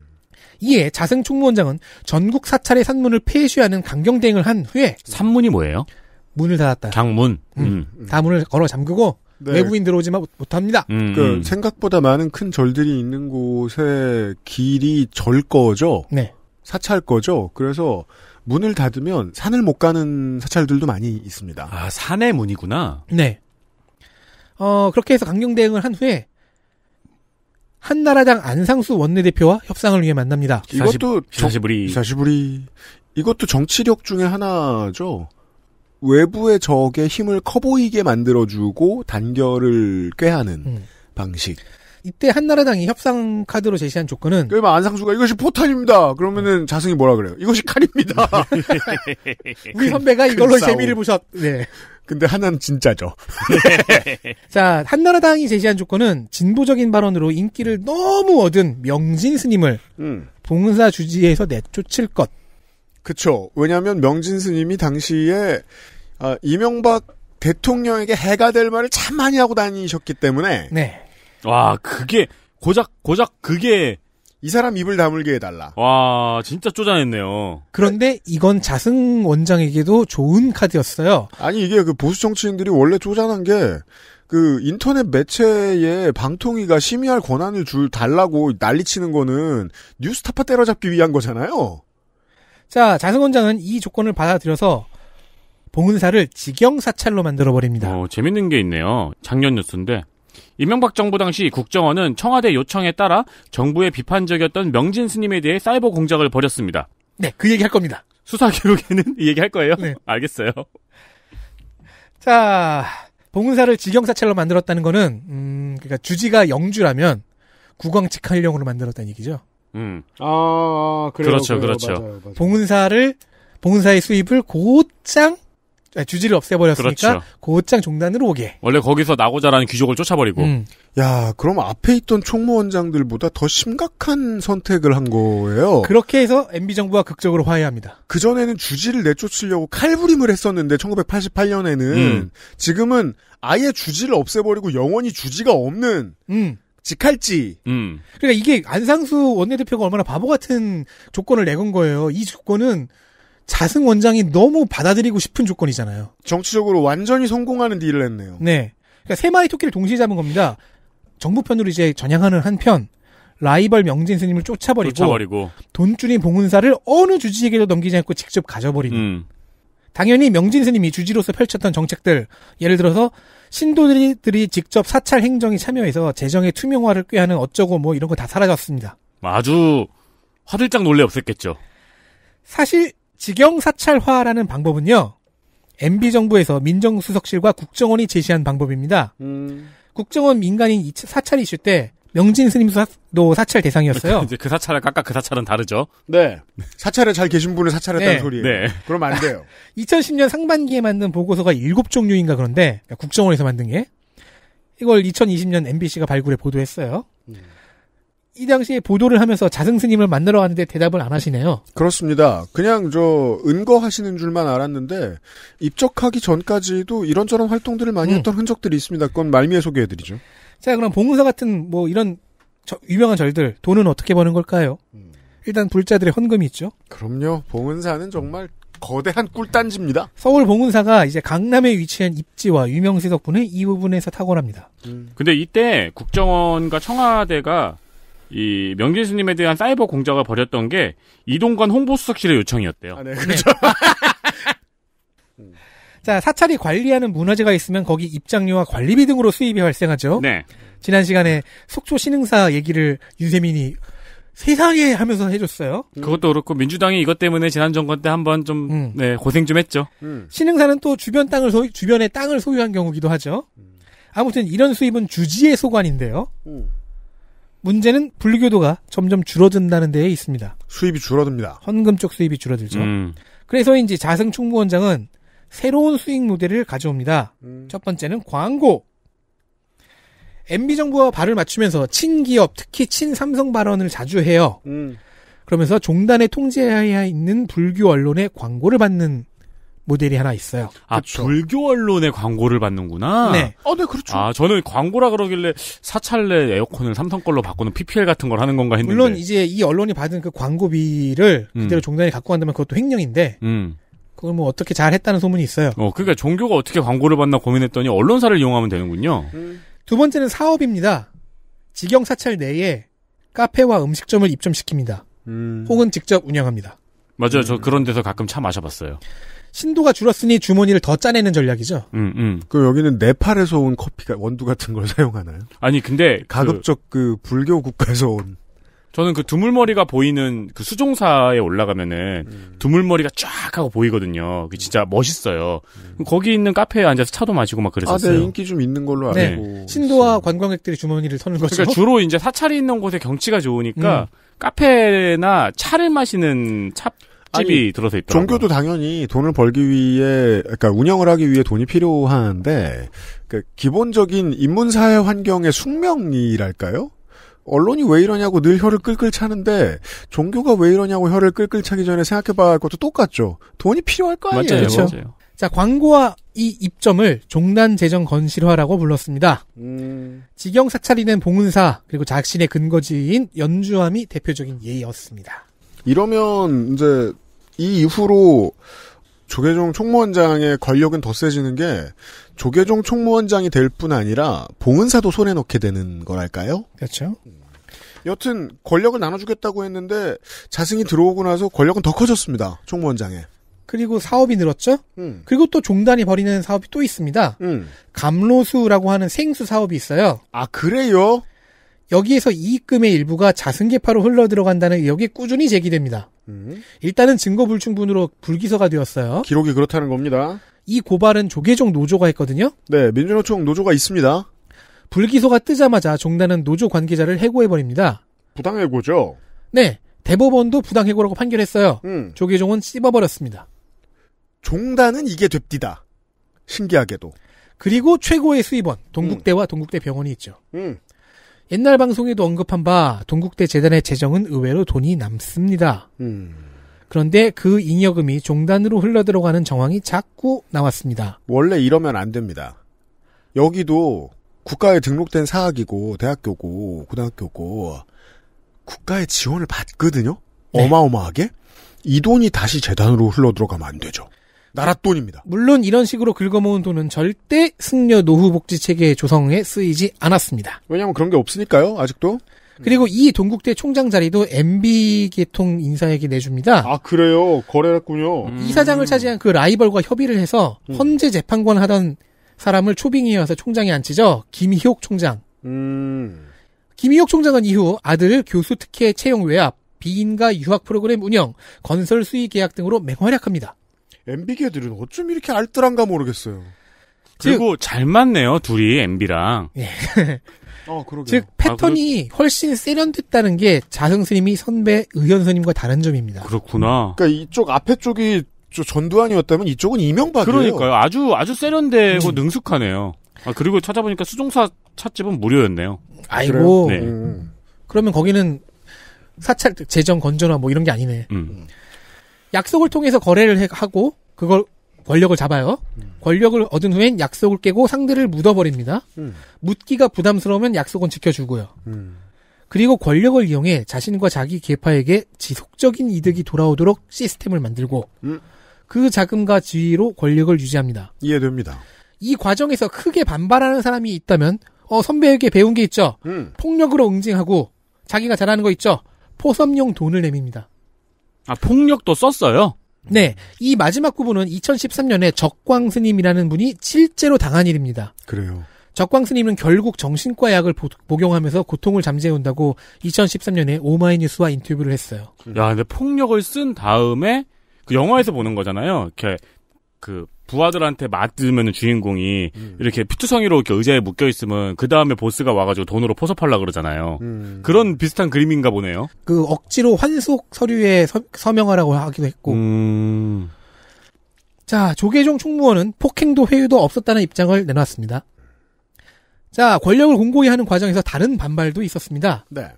S1: 이에 자승 총무원장은 전국 사찰의 산문을 폐쇄하는 강경대응을한 후에 산문이 뭐예요? 문을 닫았다. 장문. 음. 음. 다 문을 걸어 잠그고 네. 외국인 들어오지 못합니다. 음. 그 음.
S2: 생각보다 많은 큰 절들이 있는 곳에 길이 절 거죠. 네. 사찰 거죠. 그래서 문을 닫으면 산을 못 가는 사찰들도 많이
S3: 있습니다. 아 산의 문이구나. 네.
S1: 어 그렇게 해서 강경대응을 한 후에 한나라당 안상수 원내대표와 협상을 위해 만납니다. 이것도
S2: 사시부리 사시부리 이것도 정치력 중의 하나죠. 외부의 적의 힘을 커보이게 만들어주고 단결을 꾀하는 음.
S1: 방식. 이때 한나라당이 협상 카드로 제시한 조건은 그러면 뭐 안상수가 이것이 포탄입니다.
S2: 그러면은 자승이 뭐라 그래요? 이것이
S1: 칼입니다. 우리 그 선배가 이걸로 재미를 보셨. 네. 근데 하나는 진짜죠. 자, 한나라당이 제시한 조건은 진보적인 발언으로 인기를 너무 얻은 명진 스님을 음. 봉사 주지에서 내쫓을 것. 그쵸. 왜냐하면 명진 스님이 당시에
S2: 아, 이명박 대통령에게 해가 될 말을 참 많이 하고 다니셨기 때문에.
S1: 네.
S3: 와, 그게 고작 고작 그게 이 사람 입을 다물게 해달라. 와, 진짜 쪼잔했네요.
S1: 그런데 이건 자승 원장에게도 좋은 카드였어요.
S2: 아니, 이게 그 보수 정치인들이 원래 쪼잔한 게, 그 인터넷 매체에 방통위가 심의할 권한을 줄 달라고 난리치는 거는 뉴스타파 때려잡기
S3: 위한 거잖아요. 자, 자승 원장은
S1: 이 조건을 받아들여서
S3: 봉은사를 직영 사찰로 만들어 버립니다. 어, 재밌는 게 있네요. 작년 뉴스인데 이명박 정부 당시 국정원은 청와대 요청에 따라 정부의 비판적이었던 명진 스님에 대해 사이버 공작을 벌였습니다.
S1: 네, 그 얘기 할 겁니다. 수사
S3: 기록에는 이 얘기 할 거예요? 네. 알겠어요.
S1: 자, 봉은사를 직영사찰로 만들었다는 거는, 음, 그니까 주지가 영주라면 국왕직 할령으로 만들었다는 얘기죠.
S2: 음. 아,
S1: 그래요, 그렇죠, 그래요, 그렇죠. 맞아요, 맞아요. 봉은사를, 봉은사의 수입을 곧장 네, 주지를 없애버렸으니까 그렇죠. 곧장 종단으로 오게.
S3: 원래 거기서 나고 자라는 귀족을 쫓아버리고. 음.
S2: 야, 그럼 앞에 있던 총무원장들보다 더 심각한 선택을 한 거예요. 그렇게 해서 MB 정부가 극적으로 화해합니다. 그 전에는 주지를 내쫓으려고 칼부림을 했었는데 1988년에는 음. 지금은 아예 주지를 없애버리고 영원히 주지가 없는.
S1: 음. 직할지. 음. 그러니까 이게 안상수 원내대표가 얼마나 바보 같은 조건을 내건 거예요. 이 조건은 자승 원장이 너무 받아들이고 싶은 조건이잖아요. 정치적으로 완전히 성공하는 딜을 했네요. 네. 그러니까 세 마리 토끼를 동시에 잡은 겁니다. 정부 편으로 이제 전향하는 한편 라이벌 명진 스님을 쫓아버리고, 쫓아버리고. 돈줄이 봉은사를 어느 주지에게도 넘기지 않고 직접 가져버리는 음. 당연히 명진 스님이 주지로서 펼쳤던 정책들 예를 들어서 신도들이 직접 사찰 행정에 참여해서 재정의 투명화를 꾀하는 어쩌고 뭐 이런 거 다 사라졌습니다.
S3: 아주 화들짝 놀래 없었겠죠.
S1: 사실 직영 사찰화라는 방법은요. MB 정부에서 민정수석실과 국정원이 제시한 방법입니다. 음. 국정원 민간인 사찰이 있을 때 명진 스님도 사찰 대상이었어요.
S3: 이제 그 사찰은 아그 사찰은 다르죠.
S1: 네. 사찰에 잘 계신 분을 사찰했다는 네. 소리 네. 그럼 안 돼요. 2010년 상반기에 만든 보고서가 7종류인가 그런데 그러니까 국정원에서 만든 게 이걸 2020년 MBC가 발굴해 보도했어요. 음. 이 당시에 보도를 하면서 자승 스님을 만나러 왔는데 대답을 안 하시네요.
S2: 그렇습니다. 그냥 저 은거하시는 줄만 알았는데 입적하기 전까지도 이런저런 활동들을 많이 음. 했던 흔적들이 있습니다. 그건 말미에 소개해드리죠. 자 그럼
S1: 봉사 은 같은 뭐 이런 저, 유명한 절들 돈은 어떻게 버는 걸까요? 음. 일단 불자들의 헌금이 있죠. 그럼요. 봉은사는 정말 거대한 꿀단지입니다. 서울 봉은사가 이제 강남에 위치한 입지와 유명세 덕분에 이 부분에서 탁월합니다. 음. 근데 이때
S3: 국정원과 청와대가 이 명진스님에 대한 사이버 공작을 벌였던 게
S1: 이동관 홍보수석실의 요청이었대요.
S3: 아, 네, 그렇죠.
S1: 음. 자, 사찰이 관리하는 문화재가 있으면 거기 입장료와 관리비 등으로 수입이 발생하죠. 네. 지난 시간에 속초 신흥사 얘기를 윤세민이 세상에 하면서 해줬어요.
S3: 음. 그것도 그렇고 민주당이 이것 때문에 지난 정권 때 한번 좀 음. 네, 고생 좀 했죠. 음.
S1: 신흥사는 또 주변 땅을 소유, 주변에 땅을 소유한 경우기도 하죠. 음. 아무튼 이런 수입은 주지의 소관인데요. 음. 문제는 불교도가 점점 줄어든다는 데에 있습니다. 수입이 줄어듭니다. 헌금 쪽 수입이 줄어들죠. 음. 그래서인지 자승 총무원장은 새로운 수익 모델을 가져옵니다. 음. 첫 번째는 광고. MB 정부와 발을 맞추면서 친기업, 특히 친삼성 발언을 자주 해요. 음. 그러면서 종단에통제해야 있는 불교 언론의 광고를 받는 모델이 하나 있어요. 아
S3: 그쵸? 불교 언론의 광고를 받는구나. 네. 어, 네 그렇죠. 아 저는 광고라 그러길래 사찰내 에어컨을 삼성 걸로 바꾸는 PPL 같은 걸 하는 건가 했는데. 물론
S1: 이제 이 언론이 받은 그 광고비를 음. 그대로 종단이 갖고 간다면 그것도 횡령인데. 음. 그걸 뭐 어떻게 잘 했다는 소문이 있어요.
S3: 어, 그러니까 종교가 어떻게 광고를 받나 고민했더니 언론사를 이용하면 되는군요. 음.
S1: 두 번째는 사업입니다. 직영 사찰 내에 카페와 음식점을 입점시킵니다. 음. 혹은 직접 운영합니다.
S3: 맞아요. 음. 저 그런 데서 가끔 차 마셔봤어요.
S1: 신도가 줄었으니 주머니를 더
S2: 짜내는 전략이죠.
S3: 음,
S1: 음.
S2: 그 여기는 네팔에서 온 커피가 원두 같은 걸 사용하나요? 아니 근데 그 가급적 그, 그 불교 국가에서 온.
S3: 저는 그 두물머리가 보이는 그 수종사에 올라가면은 음. 두물머리가 쫙 하고 보이거든요. 그 진짜 멋있어요. 음. 거기 있는 카페에 앉아서 차도 마시고 막 그랬었어요. 아, 네, 인기
S1: 좀 있는 걸로 네. 알고. 네. 신도와 관광객들이 주머니를 서는 그러니까 거죠. 그러니까 주로
S3: 이제 사찰이 있는 곳에 경치가 좋으니까 음.
S1: 카페나 차를
S3: 마시는 차 집이 아니, 들어서 있더
S2: 종교도 당연히 돈을 벌기 위해, 그러니까 운영을 하기 위해 돈이 필요한데, 그 기본적인 인문사회 환경의 숙명이랄까요? 언론이 왜 이러냐고 늘 혀를 끌끌 차는데 종교가 왜 이러냐고
S1: 혀를 끌끌 차기 전에 생각해봐야 할 것도 똑같죠. 돈이 필요할 거 아니에요. 맞아요, 그렇죠. 맞아요. 자 광고와 이 입점을 종난 재정 건실화라고 불렀습니다. 음... 직영 사찰이 된 봉은사 그리고 작신의 근거지인 연주함이 대표적인 예였습니다.
S2: 이러면 이제 이 이후로 조계종 총무원장의 권력은 더 세지는 게 조계종 총무원장이 될 뿐 아니라 봉은사도 손에 넣게 되는 거랄까요? 그렇죠. 여튼 권력을 나눠주겠다고 했는데 자승이
S1: 들어오고 나서 권력은 더 커졌습니다. 총무원장에. 그리고 사업이 늘었죠. 음. 그리고 또 종단이 벌이는 사업이 또 있습니다. 음. 감로수라고 하는 생수 사업이 있어요. 아 그래요? 여기에서 이익금의 일부가 자승계파로 흘러 들어간다는 의혹이 꾸준히 제기됩니다. 음. 일단은 증거 불충분으로 불기소가 되었어요. 기록이 그렇다는 겁니다. 이 고발은 조계종 노조가 했거든요. 네, 민주노총 노조가 있습니다. 불기소가 뜨자마자 종단은 노조 관계자를 해고해버립니다. 부당해고죠? 네, 대법원도 부당해고라고 판결했어요. 음. 조계종은 씹어버렸습니다. 종단은 이게 됩디다. 신기하게도. 그리고 최고의 수입원 동국대와 음. 동국대 병원이 있죠. 음. 옛날 방송에도 언급한 바 동국대 재단의 재정은 의외로 돈이 남습니다. 음. 그런데 그 잉여금이 종단으로 흘러들어가는 정황이 자꾸 나왔습니다.
S2: 원래 이러면 안 됩니다. 여기도 국가에 등록된 사학이고 대학교고 고등학교고 국가의 지원을 받거든요. 네. 어마어마하게
S1: 이 돈이 다시 재단으로 흘러들어가면 안 되죠. 나라 돈입니다. 물론 이런 식으로 긁어모은 돈은 절대 승려 노후복지 체계 조성에 쓰이지 않았습니다. 왜냐하면 그런 게 없으니까요. 아직도. 그리고 이 동국대 총장 자리도 MB 계통 인사에게 내줍니다. 아 그래요 거래했군요. 음. 이사장을 차지한 그 라이벌과 협의를 해서 음. 헌재 재판관 하던 사람을 초빙해 와서 총장에 앉히죠. 김희옥 총장. 음. 김희옥 총장은 이후 아들 교수 특혜 채용 외압, 비인가 유학 프로그램 운영, 건설 수의 계약 등으로 맹활약합니다. 엠비계들은 어쩜 이렇게 알뜰한가
S3: 모르겠어요. 그리고 즉, 잘 맞네요, 둘이 엠비랑. 예. 어, 그러게즉 패턴이
S1: 아, 훨씬 세련됐다는 게 자승 스님이 선배 의현 스님과 다른 점입니다.
S3: 그렇구나.
S1: 그러니까 이쪽 앞에 쪽이 전두환이었다면 이쪽은 이명박이에요. 그러니까요.
S3: 아주 아주 세련되고 음. 능숙하네요. 아 그리고 찾아보니까 수종사 찻집은 무료였네요.
S1: 아이고. 네. 음, 음. 그러면 거기는 사찰 재정 건전화 뭐 이런 게 아니네. 음. 약속을 통해서 거래를 해, 하고 그걸 권력을 잡아요. 음. 권력을 얻은 후엔 약속을 깨고 상대를 묻어버립니다. 음. 묻기가 부담스러우면 약속은 지켜주고요. 음. 그리고 권력을 이용해 자신과 자기 계파에게 지속적인 이득이 돌아오도록 시스템을 만들고 음. 그 자금과 지위로 권력을 유지합니다. 이해됩니다. 이 과정에서 크게 반발하는 사람이 있다면 어, 선배에게 배운 게 있죠. 음. 폭력으로 응징하고 자기가 잘하는 거 있죠. 포섭용 돈을 내밉니다. 아, 폭력도 썼어요? 네. 이 마지막 부분은 2013년에 적광 스님이라는 분이 실제로 당한 일입니다. 그래요. 적광 스님은 결국 정신과 약을 복용하면서 고통을 잠재운다고 2013년에 오마이뉴스와 인터뷰를 했어요.
S3: 야, 근데 폭력을 쓴 다음에 그 영화에서 보는 거잖아요. 이렇게 그 부하들한테 맞으면 주인공이 음. 이렇게 피투성이로 이렇게 의자에 묶여 있으면 그 다음에 보스가 와가지고 돈으로 포섭하려 그러잖아요. 음. 그런 비슷한 그림인가 보네요.
S1: 그 억지로 환속 서류에 서, 명하라고 하기도 했고. 음. 자 조계종 총무원은 폭행도 회유도 없었다는 입장을 내놨습니다. 자 권력을 공고히 하는 과정에서 다른 반발도 있었습니다. 네.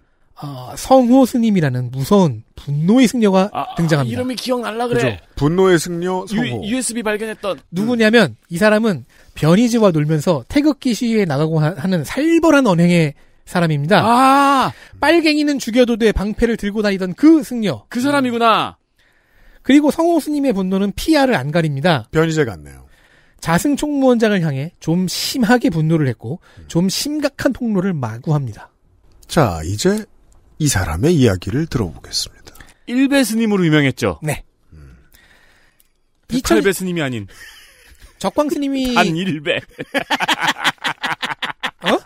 S1: 어, 성호 스님이라는 무서운 분노의 승려가 아, 등장합니다. 이름이
S3: 기억날라 그래. 그죠?
S1: 분노의 승려 성호. 유,
S3: USB 발견했던
S1: 누구냐면 음. 이 사람은 변이즈와 놀면서 태극기 시위에 나가고 하, 는 살벌한 언행의 사람입니다. 아, 빨갱이는 죽여도 돼 방패를 들고 다니던 그 승려. 그 사람이구나. 음. 그리고 성호 스님의 분노는 피아를 안 가립니다. 변이제 같네요. 자승 총무원장을 향해 좀 심하게 분노를 했고 음. 좀 심각한 폭로를 마구합니다. 자, 이제 이 사람의 이야기를 들어보겠습니다. 1배
S3: 스님으로 유명했죠? 네. 음. 2000... 배 스님이 아닌. 적광 스님이. 한 1배. 어?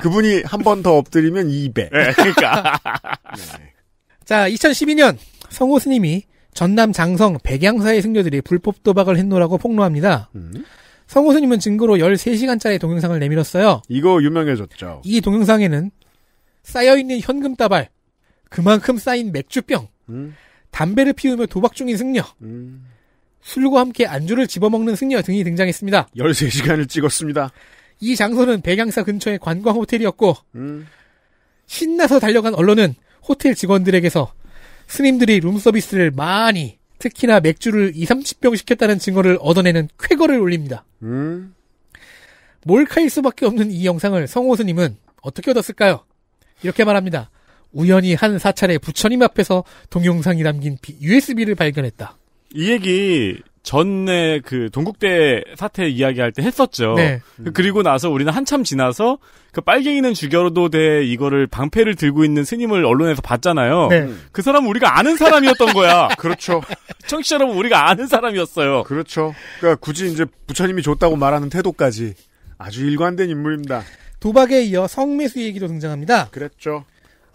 S3: 그분이 한 번
S2: 더 엎드리면 2배. 네, 그러니까. 네.
S1: 자, 2012년 성호 스님이 전남 장성 백양사의 승려들이 불법 도박을 했노라고 폭로합니다. 음. 성호 스님은 증거로 13시간짜리 동영상을 내밀었어요. 이거 유명해졌죠. 이 동영상에는 쌓여있는 현금 따발 그만큼 쌓인 맥주병, 음. 담배를 피우며 도박 중인 승려, 음. 술과 함께 안주를 집어먹는 승려 등이 등장했습니다. 13시간을 찍었습니다. 이 장소는 백양사 근처의 관광 호텔이었고, 음. 신나서 달려간 언론은 호텔 직원들에게서 스님들이 룸서비스를 많이, 특히나 맥주를 2, 30병 시켰다는 증거를 얻어내는 쾌거를 올립니다. 음. 몰카일 수밖에 없는 이 영상을 성호 스님은 어떻게 얻었을까요? 이렇게 말합니다. 우연히 한 사찰의 부처님 앞에서 동영상이 담긴 USB를 발견했다.
S3: 이 얘기 전에 그 동국대 사태 이야기할 때 했었죠. 네. 그리고 나서 우리는 한참 지나서 그 빨갱이는 죽여도 돼 이거를 방패를 들고 있는 스님을 언론에서 봤잖아요. 네. 그 사람은 우리가 아는 사람이었던 거야. 그렇죠. 청취자 여러분 우리가 아는 사람이었어요. 그렇죠. 그러니까 굳이 이제 부처님이
S1: 줬다고 말하는 태도까지 아주 일관된 인물입니다. 도박에 이어 성매수 얘기도 등장합니다. 그랬죠.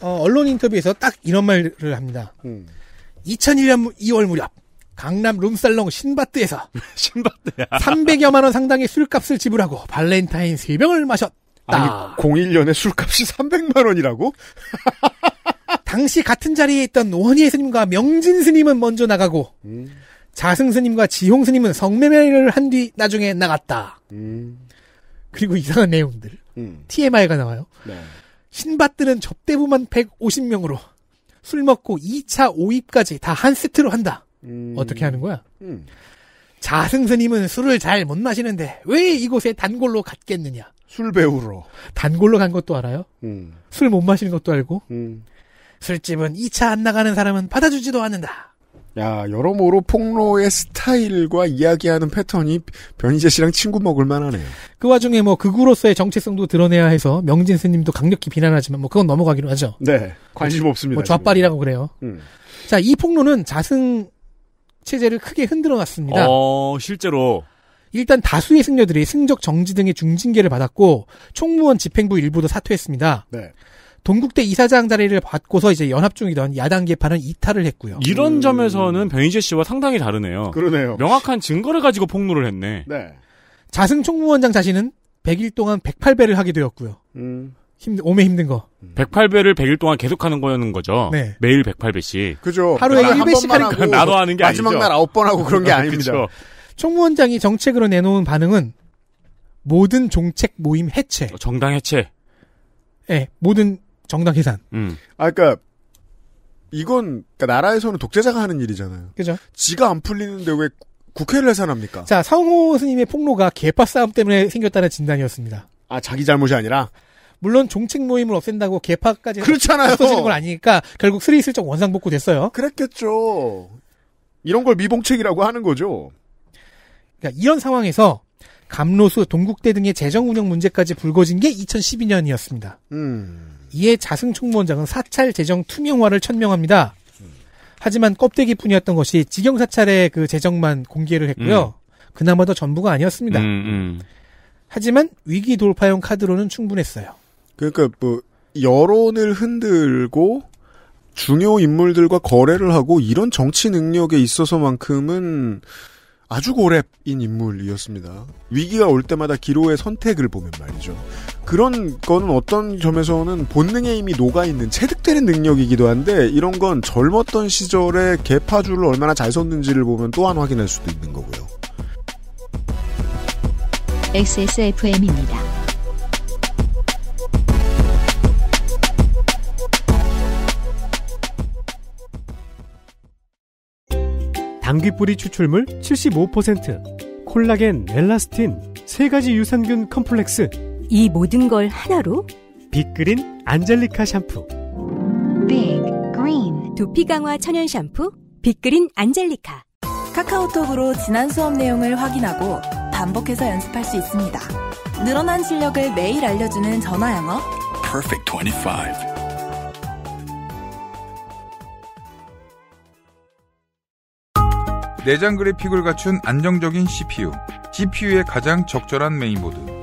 S1: 어, 언론 인터뷰에서 딱 이런 말을 합니다. 음. 2001년 2월 무렵 강남 룸살롱 신바트에서 신바트야 300여만 원 상당의 술값을 지불하고 발렌타인 3병을 마셨다. 아니, 01년에 술값이 300만 원이라고? 당시 같은 자리에 있던 원희의 스님과 명진 스님은 먼저 나가고 음. 자승 스님과 지홍 스님은 성매매를 한 뒤 나중에 나갔다. 음. 그리고 이상한 내용들. 음. TMI가 나와요. 네. 신밧드는 접대부만 150명으로 술 먹고 2차 오입까지 다 한 세트로 한다. 음. 어떻게 하는 거야? 음. 자승 스님은 술을 잘 못 마시는데 왜 이곳에 단골로 갔겠느냐? 술 배우러. 단골로 간 것도 알아요? 음. 술못 마시는 것도 알고. 음. 술집은 2차 안 나가는 사람은 받아주지도 않는다.
S2: 야, 여러모로 폭로의 스타일과 이야기하는 패턴이 변희재 씨랑
S1: 친구 먹을 만하네요. 그 와중에 뭐극우로서의 정체성도 드러내야 해서 명진 스님도 강력히 비난하지만 뭐 그건 넘어가기로 하죠. 네. 그렇죠? 관심 없습니다. 뭐 좌빨이라고 그래요. 음. 자, 이 폭로는 자승 체제를 크게 흔들어 놨습니다. 어, 실제로 일단 다수의 승려들이 승적 정지 등의 중징계를 받았고 총무원 집행부 일부도 사퇴했습니다. 네. 동국대 이사장 자리를 받고서 이제 연합 중이던 야당 개파는 이탈을 했고요. 이런 음...
S3: 점에서는 변희재 씨와 상당히 다르네요. 그러네요. 명확한 증거를 가지고 폭로를 했네.
S1: 네. 자승 총무원장 자신은 100일 동안 108배를 하게 되었고요. 음. 힘 오메 힘든 거.
S3: 108배를 100일 동안 계속하는 거였는 거죠. 네. 매일 108배씩. 그죠.
S1: 하루에 1배씩 하니까 나도 하는 게 마지막 아니죠. 마지막 날 9번 하고 그런 게 아, 아닙니다. 그쵸. 총무원장이 정책으로 내놓은 반응은 모든 종책 모임 해체.
S3: 정당 해체.
S1: 예, 네,
S2: 모든 정당 해산. 음. 아, 그니까, 러 이건, 그러니까 나라에서는 독재자가 하는 일이잖아요. 그죠. 지가 안 풀리는데 왜 국회를 해산합니까?
S1: 자, 상호 스님의 폭로가 개파 싸움 때문에 생겼다는 진단이었습니다. 아, 자기 잘못이 아니라? 물론 종책 모임을 없앤다고 개파까지 그렇잖아요. 없어지는 건 아니니까 결국 스리슬쩍 원상복구 됐어요. 그랬겠죠. 이런 걸 미봉책이라고 하는 거죠. 그러니까 이런 상황에서 감로수, 동국대 등의 재정 운영 문제까지 불거진 게 2012년이었습니다. 음. 이에 자승총무원장은 사찰 재정 투명화를 천명합니다. 하지만 껍데기뿐이었던 것이 직영 사찰의 그 재정만 공개를 했고요. 음. 그나마 도 전부가 아니었습니다. 음, 음. 하지만 위기 돌파용 카드로는 충분했어요.
S2: 그러니까 뭐 여론을 흔들고 중요 인물들과 거래를 하고 이런 정치 능력에 있어서만큼은 아주 고랩인 인물이었습니다. 위기가 올 때마다 기로의 선택을 보면 말이죠. 그런 거는 어떤 점에서는 본능에 이미 녹아있는 체득되는 능력이기도 한데 이런 건 젊었던 시절에 개파줄을 얼마나 잘 섰는지를 보면 또한 확인할 수도 있는 거고요. XSFM입니다.
S1: 당귀뿌리 추출물 75%, 콜라겐, 엘라스틴, 세 가지 유산균 컴플렉스 이 모든 걸 하나로 빅그린 안젤리카 샴푸 빅그린 두피 강화 천연 샴푸 빅그린 안젤리카 카카오톡으로 지난 수업 내용을 확인하고 반복해서 연습할 수 있습니다. 늘어난 실력을 매일 알려주는 전화 영어
S2: Perfect 25 내장 그래픽을 갖춘 안정적인 CPU, CPU의 가장 적절한 메인보드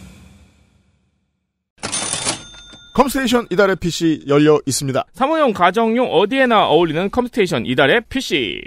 S3: 컴스테이션 이달의 PC 열려 있습니다. 사무용 가정용 어디에나 어울리는 컴스테이션 이달의 PC.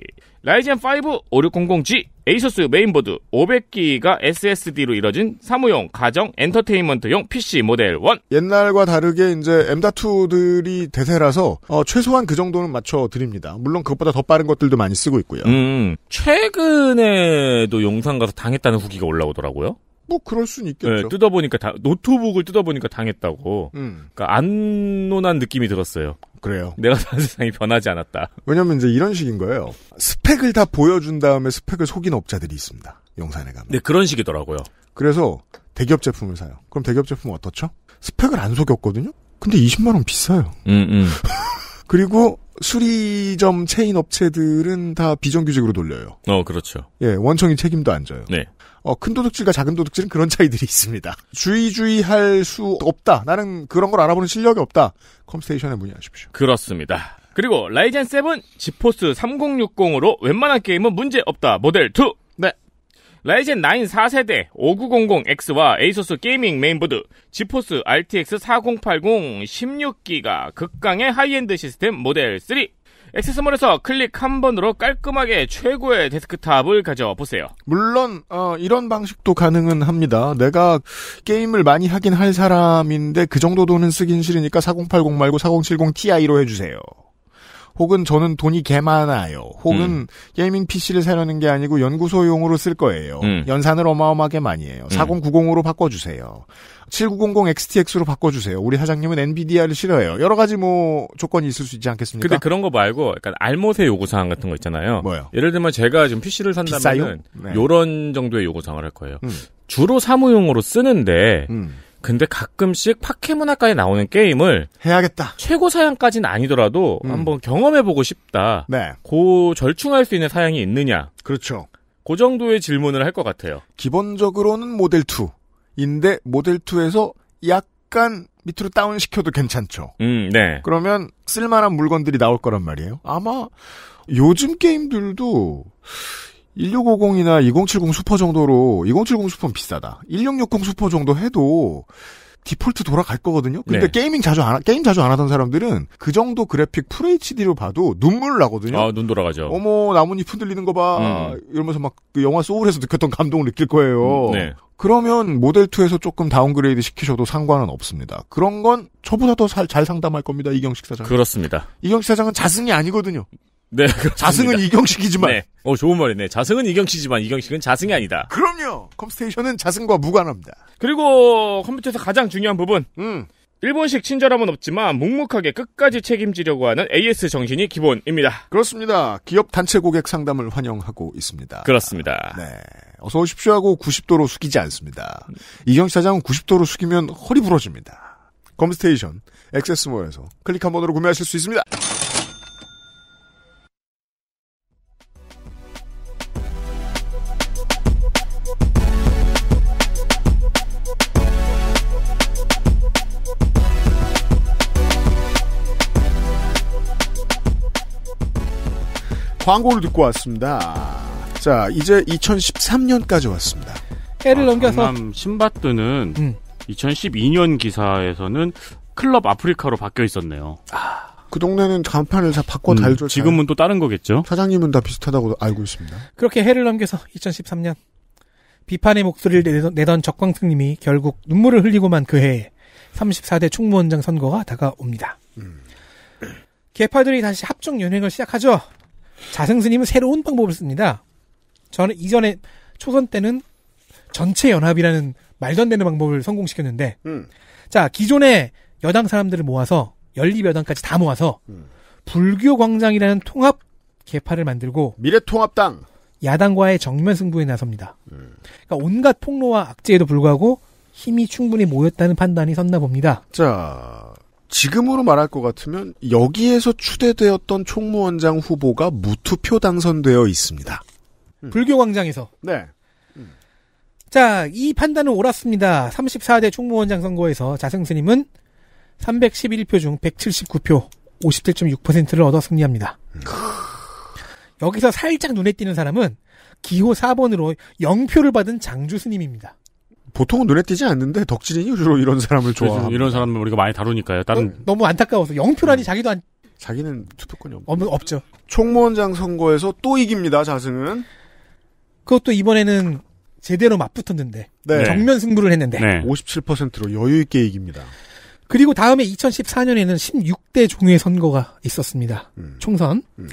S3: 라이젠 5 5600G 에이소스 메인보드 500기가 SSD로 이뤄진 사무용 가정 엔터테인먼트용 PC 모델 1.
S2: 옛날과 다르게 이제 M.2들이 대세라서 어, 최소한 그 정도는 맞춰 드립니다. 물론 그것보다 더 빠른 것들도 많이 쓰고 있고요. 음,
S3: 최근에도 용산 가서 당했다는 후기가 올라오더라고요.
S2: 뭐 그럴 수는 있겠죠. 네,
S3: 뜯어보니까 다, 노트북을 뜯어보니까 당했다고. 음. 그러니까 안 논한 느낌이 들었어요. 그래요. 내가 사는 세상이 변하지 않았다.
S2: 왜냐면 이제 이런 식인 거예요. 스펙을 다 보여준 다음에 스펙을 속인 업자들이 있습니다.
S3: 용산에 가면. 네, 그런 식이더라고요.
S2: 그래서 대기업 제품을 사요. 그럼 대기업 제품은 어떻죠? 스펙을 안 속였거든요? 근데 20만원 비싸요. 음, 음. 그리고 수리점 체인 업체들은 다 비정규직으로 돌려요. 어, 그렇죠. 예, 원청이 책임도 안 져요. 네. 어, 큰 도둑질과 작은 도둑질은 그런 차이들이 있습니다. 주의주의할 수 없다. 나는 그런 걸 알아보는 실력이 없다. 컴스테이션에 문의하십시오.
S3: 그렇습니다. 그리고 라이젠 7 지포스 3060으로 웬만한 게임은 문제 없다. 모델 2. 라이젠 9 4세대 5900X와 에이소스 게이밍 메인보드, 지포스 RTX 4080 16기가 극강의 하이엔드 시스템 모델 3. 액세스몰에서 클릭 한 번으로 깔끔하게 최고의 데스크탑을 가져보세요.
S2: 물론 어, 이런 방식도 가능은 합니다. 내가 게임을 많이 하긴 할 사람인데 그 정도 돈은 쓰긴 싫으니까 4080 말고 4070 Ti로 해주세요. 혹은 저는 돈이 개 많아요. 혹은 음. 게이밍 PC를 사려는 게 아니고 연구소용으로 쓸 거예요. 음. 연산을 어마어마하게 많이 해요. 4090으로 음. 바꿔주세요. 7900 XTX로 바꿔주세요. 우리 사장님은 엔비디아를 싫어해요. 여러 가지 뭐 조건이 있을 수 있지
S3: 않겠습니까? 근데 그런 거 말고 약간 그러니까 알못의 요구사항 같은 거 있잖아요. 뭐요? 예를 들면 제가 지금 PC를 산다면은 비요 네. 런 정도의 요구사항을 할 거예요. 음. 주로 사무용으로 쓰는데 음. 근데 가끔씩 파케문화까지 나오는 게임을 해야겠다. 최고 사양까지는 아니더라도 음. 한번 경험해보고 싶다. 네. 고 절충할 수 있는 사양이 있느냐. 그렇죠. 그 정도의 질문을 할 것 같아요. 기본적으로는 모델 2인데 모델
S2: 2에서 약간 밑으로 다운 시켜도 괜찮죠. 음, 네. 그러면 쓸만한 물건들이 나올 거란 말이에요. 아마 요즘 게임들도 1650이나 2070 슈퍼 정도로 2070 슈퍼는 비싸다. 1660 슈퍼 정도 해도 디폴트 돌아갈 거거든요. 근데 네. 게이밍 자주 안 게임 자주 안 하던 사람들은 그 정도 그래픽 FHD로 봐도 눈물 나거든요. 아, 눈 돌아가죠. 어머, 나뭇잎 흔들리는 거 봐. 음. 이러면서 막그 영화 소울에서 느꼈던 감동을 느낄 거예요. 음, 네. 그러면 모델 2에서 조금 다운그레이드 시키셔도 상관은 없습니다. 그런 건 저보다 더 잘 상담할 겁니다. 이경식 사장.
S3: 그렇습니다. 이경식 사장은 자승이 아니거든요. 네, 네. 그렇습니다. 자승은 이경식이지만. 네. 어, 좋은 말이네. 자승은 이경식이지만 이경식은 자승이 아니다. 그럼요. 컴스테이션은 자승과 무관합니다. 그리고 컴퓨터에서 가장 중요한 부분. 음. 일본식 친절함은 없지만 묵묵하게 끝까지 책임지려고 하는 AS 정신이 기본입니다. 그렇습니다.
S2: 기업 단체 고객 상담을 환영하고 있습니다. 그렇습니다. 네. 어서 오십시오 하고 90도로 숙이지 않습니다. 이경식 사장은 90도로 숙이면 허리 부러집니다. 컴스테이션 액세스몰에서 클릭 한 번으로 구매하실 수 있습니다. 광고를 듣고 왔습니다. 자, 이제 2013년까지 왔습니다.
S1: 해를 아, 넘겨서 강남
S3: 신밧드는 음. 2012년 기사에서는 클럽 아프리카로 바뀌어 있었네요. 아, 그 동네는
S1: 간판을 다 바꿔 음, 달죠. 지금은
S3: 또 다른 거겠죠.
S1: 사장님은 다 비슷하다고 알고 있습니다. 그렇게 해를 넘겨서 2013년 비판의 목소리를 내던, 내던 적광승님이 결국 눈물을 흘리고만 그 해에 34대 총무원장 선거가 다가옵니다. 음. 개파들이 다시 합종 연행을 시작하죠. 자승스님은 새로운 방법을 씁니다. 저는 이전에 초선 때는 전체 연합이라는 말도 안 되는 방법을 성공시켰는데, 음. 자, 기존의 여당 사람들을 모아서, 연립여당까지 다 모아서, 음. 불교광장이라는 통합 개파를 만들고, 미래통합당! 야당과의 정면 승부에 나섭니다. 음. 그러니까 온갖 폭로와 악재에도 불구하고 힘이 충분히 모였다는 판단이 섰나 봅니다. 자, 지금으로 말할 것 같으면 여기에서
S2: 추대되었던 총무원장 후보가 무투표 당선되어 있습니다.
S1: 음. 불교광장에서. 네. 음. 자, 이 판단은 옳았습니다. 34대 총무원장 선거에서 자승스님은 311표 중 179표, 57.6%를 얻어 승리합니다. 여기서 살짝 눈에 띄는 사람은 기호 4번으로 0표를 받은 장주스님입니다. 보통은 눈에 띄지 않는데 덕질인이
S2: 주로 이런 사람을 좋아. 이런
S3: 사람을 우리가 많이 다루니까요. 다른
S1: 너, 너무 안타까워서 영표라니 음. 자기도 안.
S2: 자기는 투표권이 없. 없죠. 총무원장 선거에서 또 이깁니다. 자승은.
S1: 그것도 이번에는 제대로 맞붙었는데 네. 정면 승부를 했는데 네. 57%로 여유 있게 이깁니다. 그리고 다음에 2014년에는 16대 종회 선거가 있었습니다. 음. 총선. 음.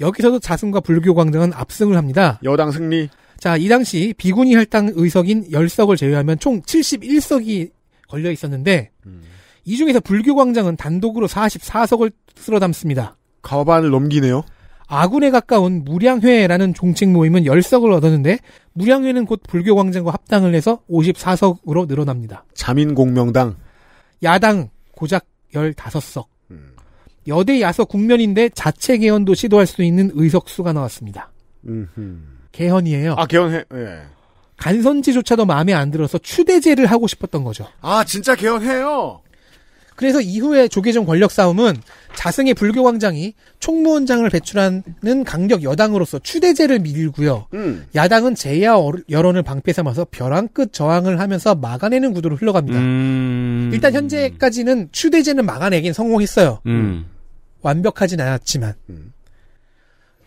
S1: 여기서도 자승과 불교광장은 압승을 합니다. 여당 승리. 자, 이 당시 비군이 할당 의석인 10석을 제외하면 총 71석이 걸려 있었는데 음. 이 중에서 불교광장은 단독으로 44석을 쓸어 담습니다. 과반을 넘기네요. 아군에 가까운 무량회라는 종책 모임은 10석을 얻었는데 무량회는 곧 불교광장과 합당을 해서 54석으로 늘어납니다.
S2: 자민공명당
S1: 야당 고작 15석 음. 여대 야서 국면인데 자체 개헌도 시도할 수 있는 의석수가 나왔습니다. 음흠. 개헌이에요. 아, 개헌해, 예. 간선지조차도 마음에 안 들어서 추대제를 하고 싶었던 거죠. 아, 진짜 개헌해요? 그래서 이후에 조계종 권력 싸움은 자승의 불교 광장이 총무원장을 배출하는 강력 여당으로서 추대제를 밀고요. 음. 야당은 제야 여론을 방패 삼아서 벼랑 끝 저항을 하면서 막아내는 구도로 흘러갑니다. 음. 일단 현재까지는 추대제는 막아내긴 성공했어요. 음. 완벽하진 않았지만. 음.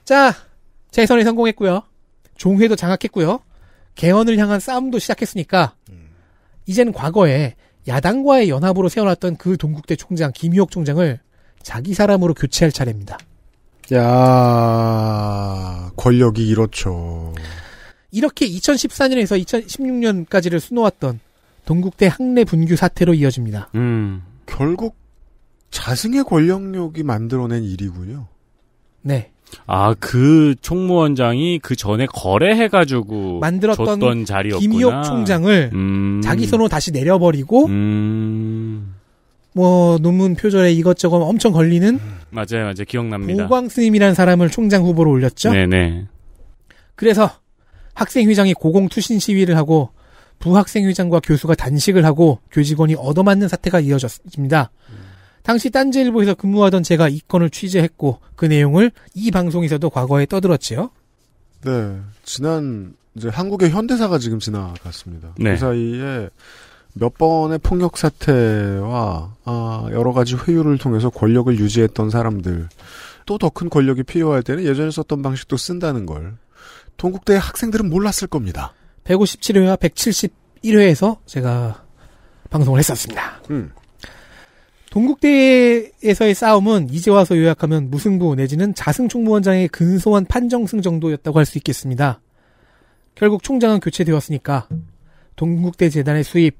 S1: 자, 재선이 성공했고요. 종회도 장악했고요. 개헌을 향한 싸움도 시작했으니까 음. 이제는 과거에 야당과의 연합으로 세워놨던 그 동국대 총장 김희옥 총장을 자기 사람으로 교체할 차례입니다.
S2: 야 권력이 이렇죠.
S1: 이렇게 2014년에서 2016년까지를 수놓았던 동국대 학내 분규 사태로 이어집니다.
S3: 음.
S2: 결국 자승의 권력력이 만들어낸
S3: 일이군요. 네. 아, 그 총무원장이 그 전에 거래해가지고 만들었던 자리였구나. 김희옥 총장을 음. 자기 손으로 다시
S1: 내려버리고 음. 뭐 논문 표절에 이것저것 엄청 걸리는 음.
S3: 맞아요, 맞아요, 기억납니다. 고광
S1: 스님이라는 사람을 총장 후보로 올렸죠. 네네. 그래서 학생회장이 고공 투신 시위를 하고 부학생회장과 교수가 단식을 하고 교직원이 얻어맞는 사태가 이어졌습니다. 음. 당시 딴지일보에서 근무하던 제가 이 건을 취재했고 그 내용을 이 방송에서도 과거에 떠들었지요. 네, 지난
S2: 이제 한국의 현대사가 지금 지나갔습니다. 네. 그 사이에 몇 번의 폭력 사태와 아, 여러 가지 회유를 통해서 권력을 유지했던 사람들 또 더 큰 권력이 필요할 때는 예전에 썼던 방식도 쓴다는 걸 동국대의 학생들은
S1: 몰랐을 겁니다. 157회와 171회에서 제가 방송을 했었습니다. 음. 동국대에서의 싸움은 이제 와서 요약하면 무승부 내지는 자승 총무원장의 근소한 판정승 정도였다고 할 수 있겠습니다. 결국 총장은 교체되었으니까 동국대 재단의 수입,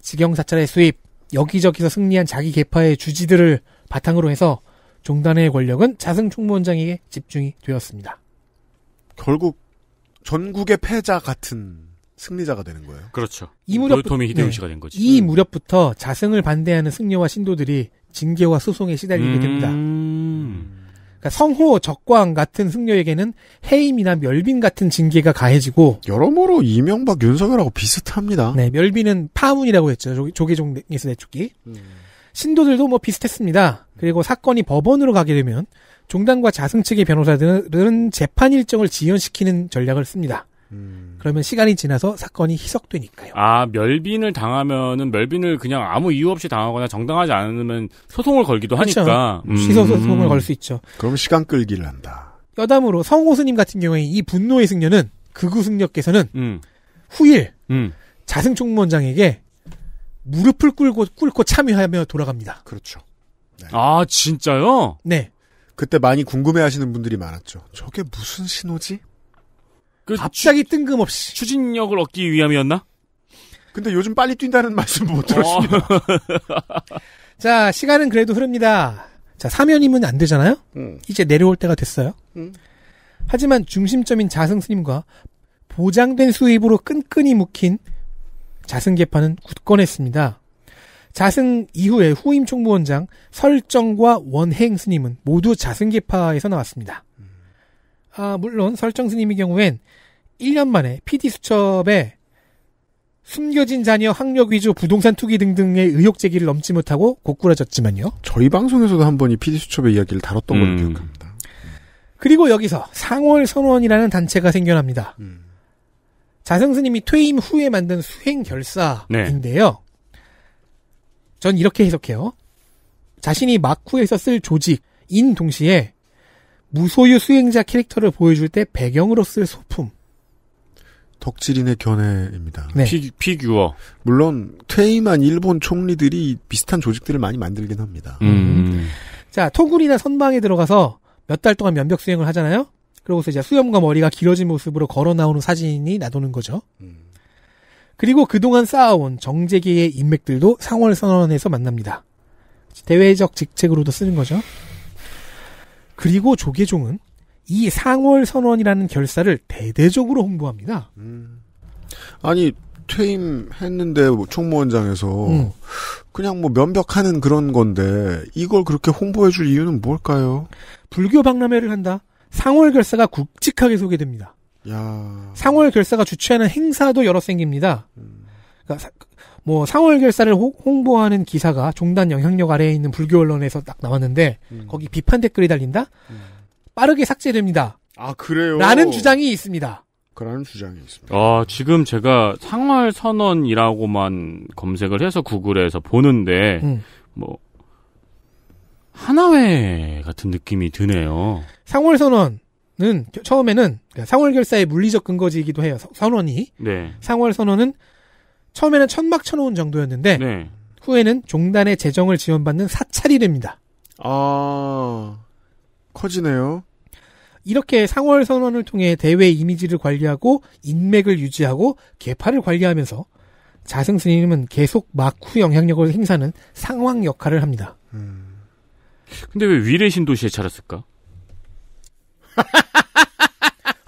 S1: 직영 사찰의 수입, 여기저기서 승리한 자기 계파의 주지들을 바탕으로 해서 종단의 권력은 자승 총무원장에게 집중이 되었습니다. 결국 전국의 패자 같은 승리자가 되는 거예요.
S3: 그렇죠. 이 무렵 도요토미 네. 히데요시가 네. 된 거지. 이 음.
S1: 무렵부터 자승을 반대하는 승려와 신도들이 징계와 소송에 시달리게 됩니다. 음... 그러니까 성호, 적광 같은 승려에게는 해임이나 멸빈 같은 징계가 가해지고 여러모로 이명박, 윤석열하고 비슷합니다. 네, 멸빈은 파문이라고 했죠. 조계종에서 내쫓기. 음... 신도들도 뭐 비슷했습니다. 그리고 사건이 법원으로 가게 되면 종단과 자승 측의 변호사들은 재판 일정을 지연시키는 전략을 씁니다. 음. 그러면 시간이 지나서 사건이 희석되니까요.
S3: 아, 멸빈을 당하면은 멸빈을 그냥 아무 이유 없이 당하거나 정당하지 않으면 소송을 걸기도 그렇죠. 하니까. 음. 음. 시소 소송을 걸
S2: 수 있죠. 그럼 시간 끌기를 한다.
S1: 여담으로 성호스님 같은 경우에 이 분노의 승려는 극우 승려께서는 음. 후일 음. 자승 총무원장에게 무릎을 꿇고 꿇고 참여하며 돌아갑니다. 그렇죠.
S3: 네. 아, 진짜요?
S1: 네.
S2: 그때 많이 궁금해하시는 분들이 많았죠.
S1: 저게 무슨 신호지?
S2: 그 갑자기
S3: 추, 뜬금없이 추진력을 얻기 위함이었나? 근데 요즘 빨리 뛴다는 말씀 못 들었습니다. 어.
S1: 자 시간은 그래도 흐릅니다. 자 사면임은 안 되잖아요. 음. 이제 내려올 때가 됐어요. 음. 하지만 중심점인 자승 스님과 보장된 수입으로 끈끈이 묵힌 자승 개파는 굳건했습니다. 자승 이후에 후임 총무원장 설정과 원행 스님은 모두 자승계파에서 나왔습니다. 아, 물론 설정 스님의 경우엔 1년 만에 PD 수첩에 숨겨진 자녀 학력 위주 부동산 투기 등등의 의혹 제기를 넘지 못하고 고꾸라졌지만요. 저희 방송에서도 한 번이 PD 수첩의 이야기를 다뤘던 걸로 음. 기억합니다. 그리고 여기서 상월 선원이라는 단체가 생겨납니다. 음. 자승 스님이 퇴임 후에 만든 수행 네. 결사인데요. 네. 전 이렇게 해석해요. 자신이 마쿠에서 쓸 조직인 동시에 무소유 수행자 캐릭터를 보여줄 때 배경으로 쓸 소품.
S2: 덕질인의 견해입니다. 네. 피, 피규어. 물론 퇴임한 일본
S1: 총리들이 비슷한 조직들을 많이 만들긴 합니다. 음. 자 토굴이나 선방에 들어가서 몇 달 동안 면벽 수행을 하잖아요. 그러고서 이제 수염과 머리가 길어진 모습으로 걸어 나오는 사진이 나도는 거죠. 음. 그리고 그동안 쌓아온 정재계의 인맥들도 상월 선언에서 만납니다. 대외적 직책으로도 쓰는 거죠. 그리고 조계종은 이 상월 선언이라는 결사를 대대적으로 홍보합니다. 음.
S2: 아니 퇴임했는데 뭐 총무원장에서 음. 그냥 뭐 면벽하는 그런 건데 이걸 그렇게 홍보해줄 이유는 뭘까요?
S1: 불교 박람회를 한다. 상월 결사가 굵직하게 소개됩니다. 야. 상월 결사가 주최하는 행사도 여러 생깁니다. 음. 그러니까 뭐 3월 결사를 홍보하는 기사가 종단 영향력 아래에 있는 불교 언론에서 딱 나왔는데 음. 거기 비판 댓글이 달린다. 음. 빠르게 삭제됩니다. 아 그래요? 라는 주장이 있습니다.
S2: 그라 주장이 있습니다.
S3: 아 지금 제가 상월 선언이라고만 검색을 해서 구글에서 보는데 음. 뭐 하나회 같은 느낌이 드네요.
S1: 상월 선언 는 처음에는 그러니까 상월 결사의 물리적 근거지이기도 해요. 선언이 네. 상월 선언은 처음에는 천막 쳐놓은 정도였는데 네. 후에는 종단의 재정을 지원받는 사찰이 됩니다. 아 커지네요. 이렇게 상월 선언을 통해 대외 이미지를 관리하고 인맥을 유지하고 계파를 관리하면서 자승 스님은 계속 막후 영향력을 행사하는 상황 역할을 합니다. 음.
S3: 근데 왜 위례 신도시에 차렸을까?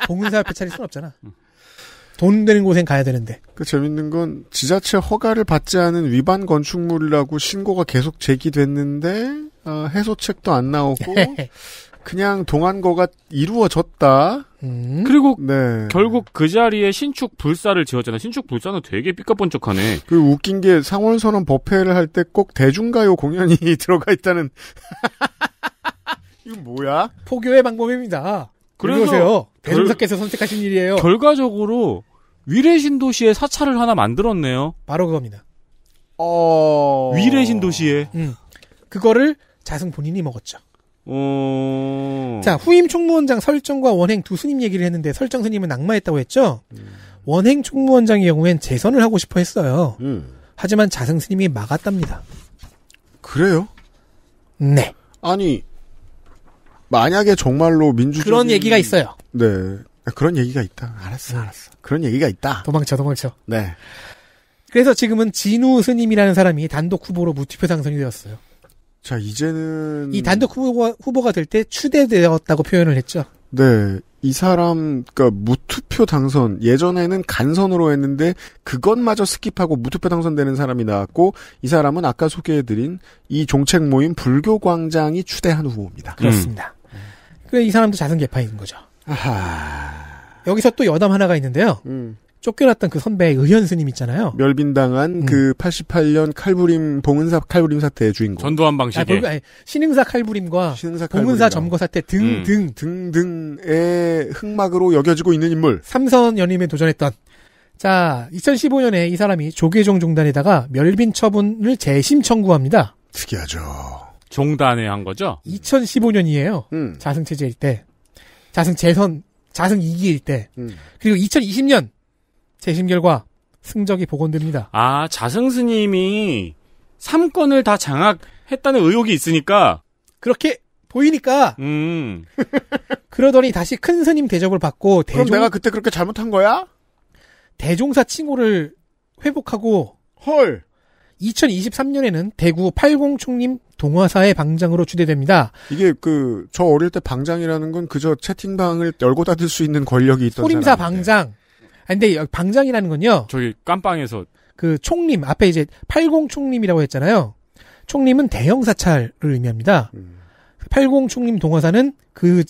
S1: 봉은사 앞에 차릴 순 없잖아. 음.
S2: 돈 되는 곳엔 가야 되는데. 그 재밌는 건 지자체 허가를 받지 않은 위반 건축물이라고 신고가 계속 제기됐는데 어, 해소책도 안 나오고 그냥 동안거가 이루어졌다. 음. 그리고 네.
S3: 결국 그 자리에 신축 불사를 지었잖아 신축 불사는 되게 삐까뻔쩍하네.
S2: 그 웃긴 게 상월선언 법회를 할 때 꼭 대중가요 공연이 들어가 있다는
S1: 이건 뭐야? 포교의 방법입니다. 그러세요 대중사께서 선택하신 일이에요.
S3: 결과적으로 위례신 도시에 사찰을 하나 만들었네요.
S1: 바로 그겁니다. 어... 위례신 도시에. 음. 그거를 자승 본인이 먹었죠. 어... 자, 후임 총무원장 설정과 원행 두 스님 얘기를 했는데 설정 스님은 낙마했다고 했죠? 음. 원행 총무원장의 경우엔 재선을 하고 싶어 했어요. 음. 하지만 자승 스님이 막았답니다. 그래요? 네. 아니,
S2: 만약에 정말로 민주적인 그런 얘기가 있어요. 네. 아, 그런 얘기가 있다. 알았어, 네. 알았어.
S1: 그런 얘기가 있다. 도망쳐, 도망쳐. 네. 그래서 지금은 진우 스님이라는 사람이 단독 후보로 무투표 당선이 되었어요. 자, 이제는 이 단독 후보가 후보가 될 때 추대되었다고 표현을 했죠.
S2: 네. 이 사람 그니까 무투표 당선 예전에는 간선으로 했는데 그것마저 스킵하고 무투표 당선되는 사람이 나왔고 이 사람은 아까 소개해드린 이 종책 모임 불교 광장이 추대한 후보입니다.
S3: 그렇습니다.
S1: 음. 그래 이 사람도 자선 개파인 거죠. 아하. 여기서 또 여담 하나가 있는데요. 음. 쫓겨났던 그 선배 의현 스님 있잖아요.
S2: 멸빈당한 음. 그 88년 칼부림 봉은사 칼부림 사태의 주인공.
S3: 전두환
S1: 방식의 아, 아니, 신흥사 칼부림과 신흥사 봉은사 점거 사태 등등 음. 등등의 흑막으로 여겨지고 있는 인물. 삼선 연임에 도전했던. 자, 2015년에 이 사람이 조계종 종단에다가 멸빈 처분을 재심 청구합니다. 특이하죠.
S3: 종단에 한 거죠?
S1: 2015년이에요. 음. 자승체제일 때. 자승 재선, 자승 2기일 때. 음. 그리고 2020년 재심 결과 승적이 복원됩니다.
S3: 아, 자승 스님이 3권을 다 장악했다는 의혹이 있으니까
S1: 그렇게 보이니까.
S3: 음.
S1: 그러더니 다시 큰 스님 대접을 받고 대종 그럼 내가 그때 그렇게 잘못한 거야? 대종사 칭호를 회복하고 헐. 2023년에는 대구 80총림 동화사의 방장으로 추대됩니다. 이게 그
S2: 저 어릴 때 방장이라는 건 그저 채팅방을 열고 닫을 수 있는 권력이 있던 소림사
S1: 방장. 아니, 근데 방장이라는 건요. 저기 깜빵에서 그 총림 앞에 이제 80총림이라고 했잖아요. 총림은 대형 사찰을 의미합니다. 음. 80총림 동화사는 그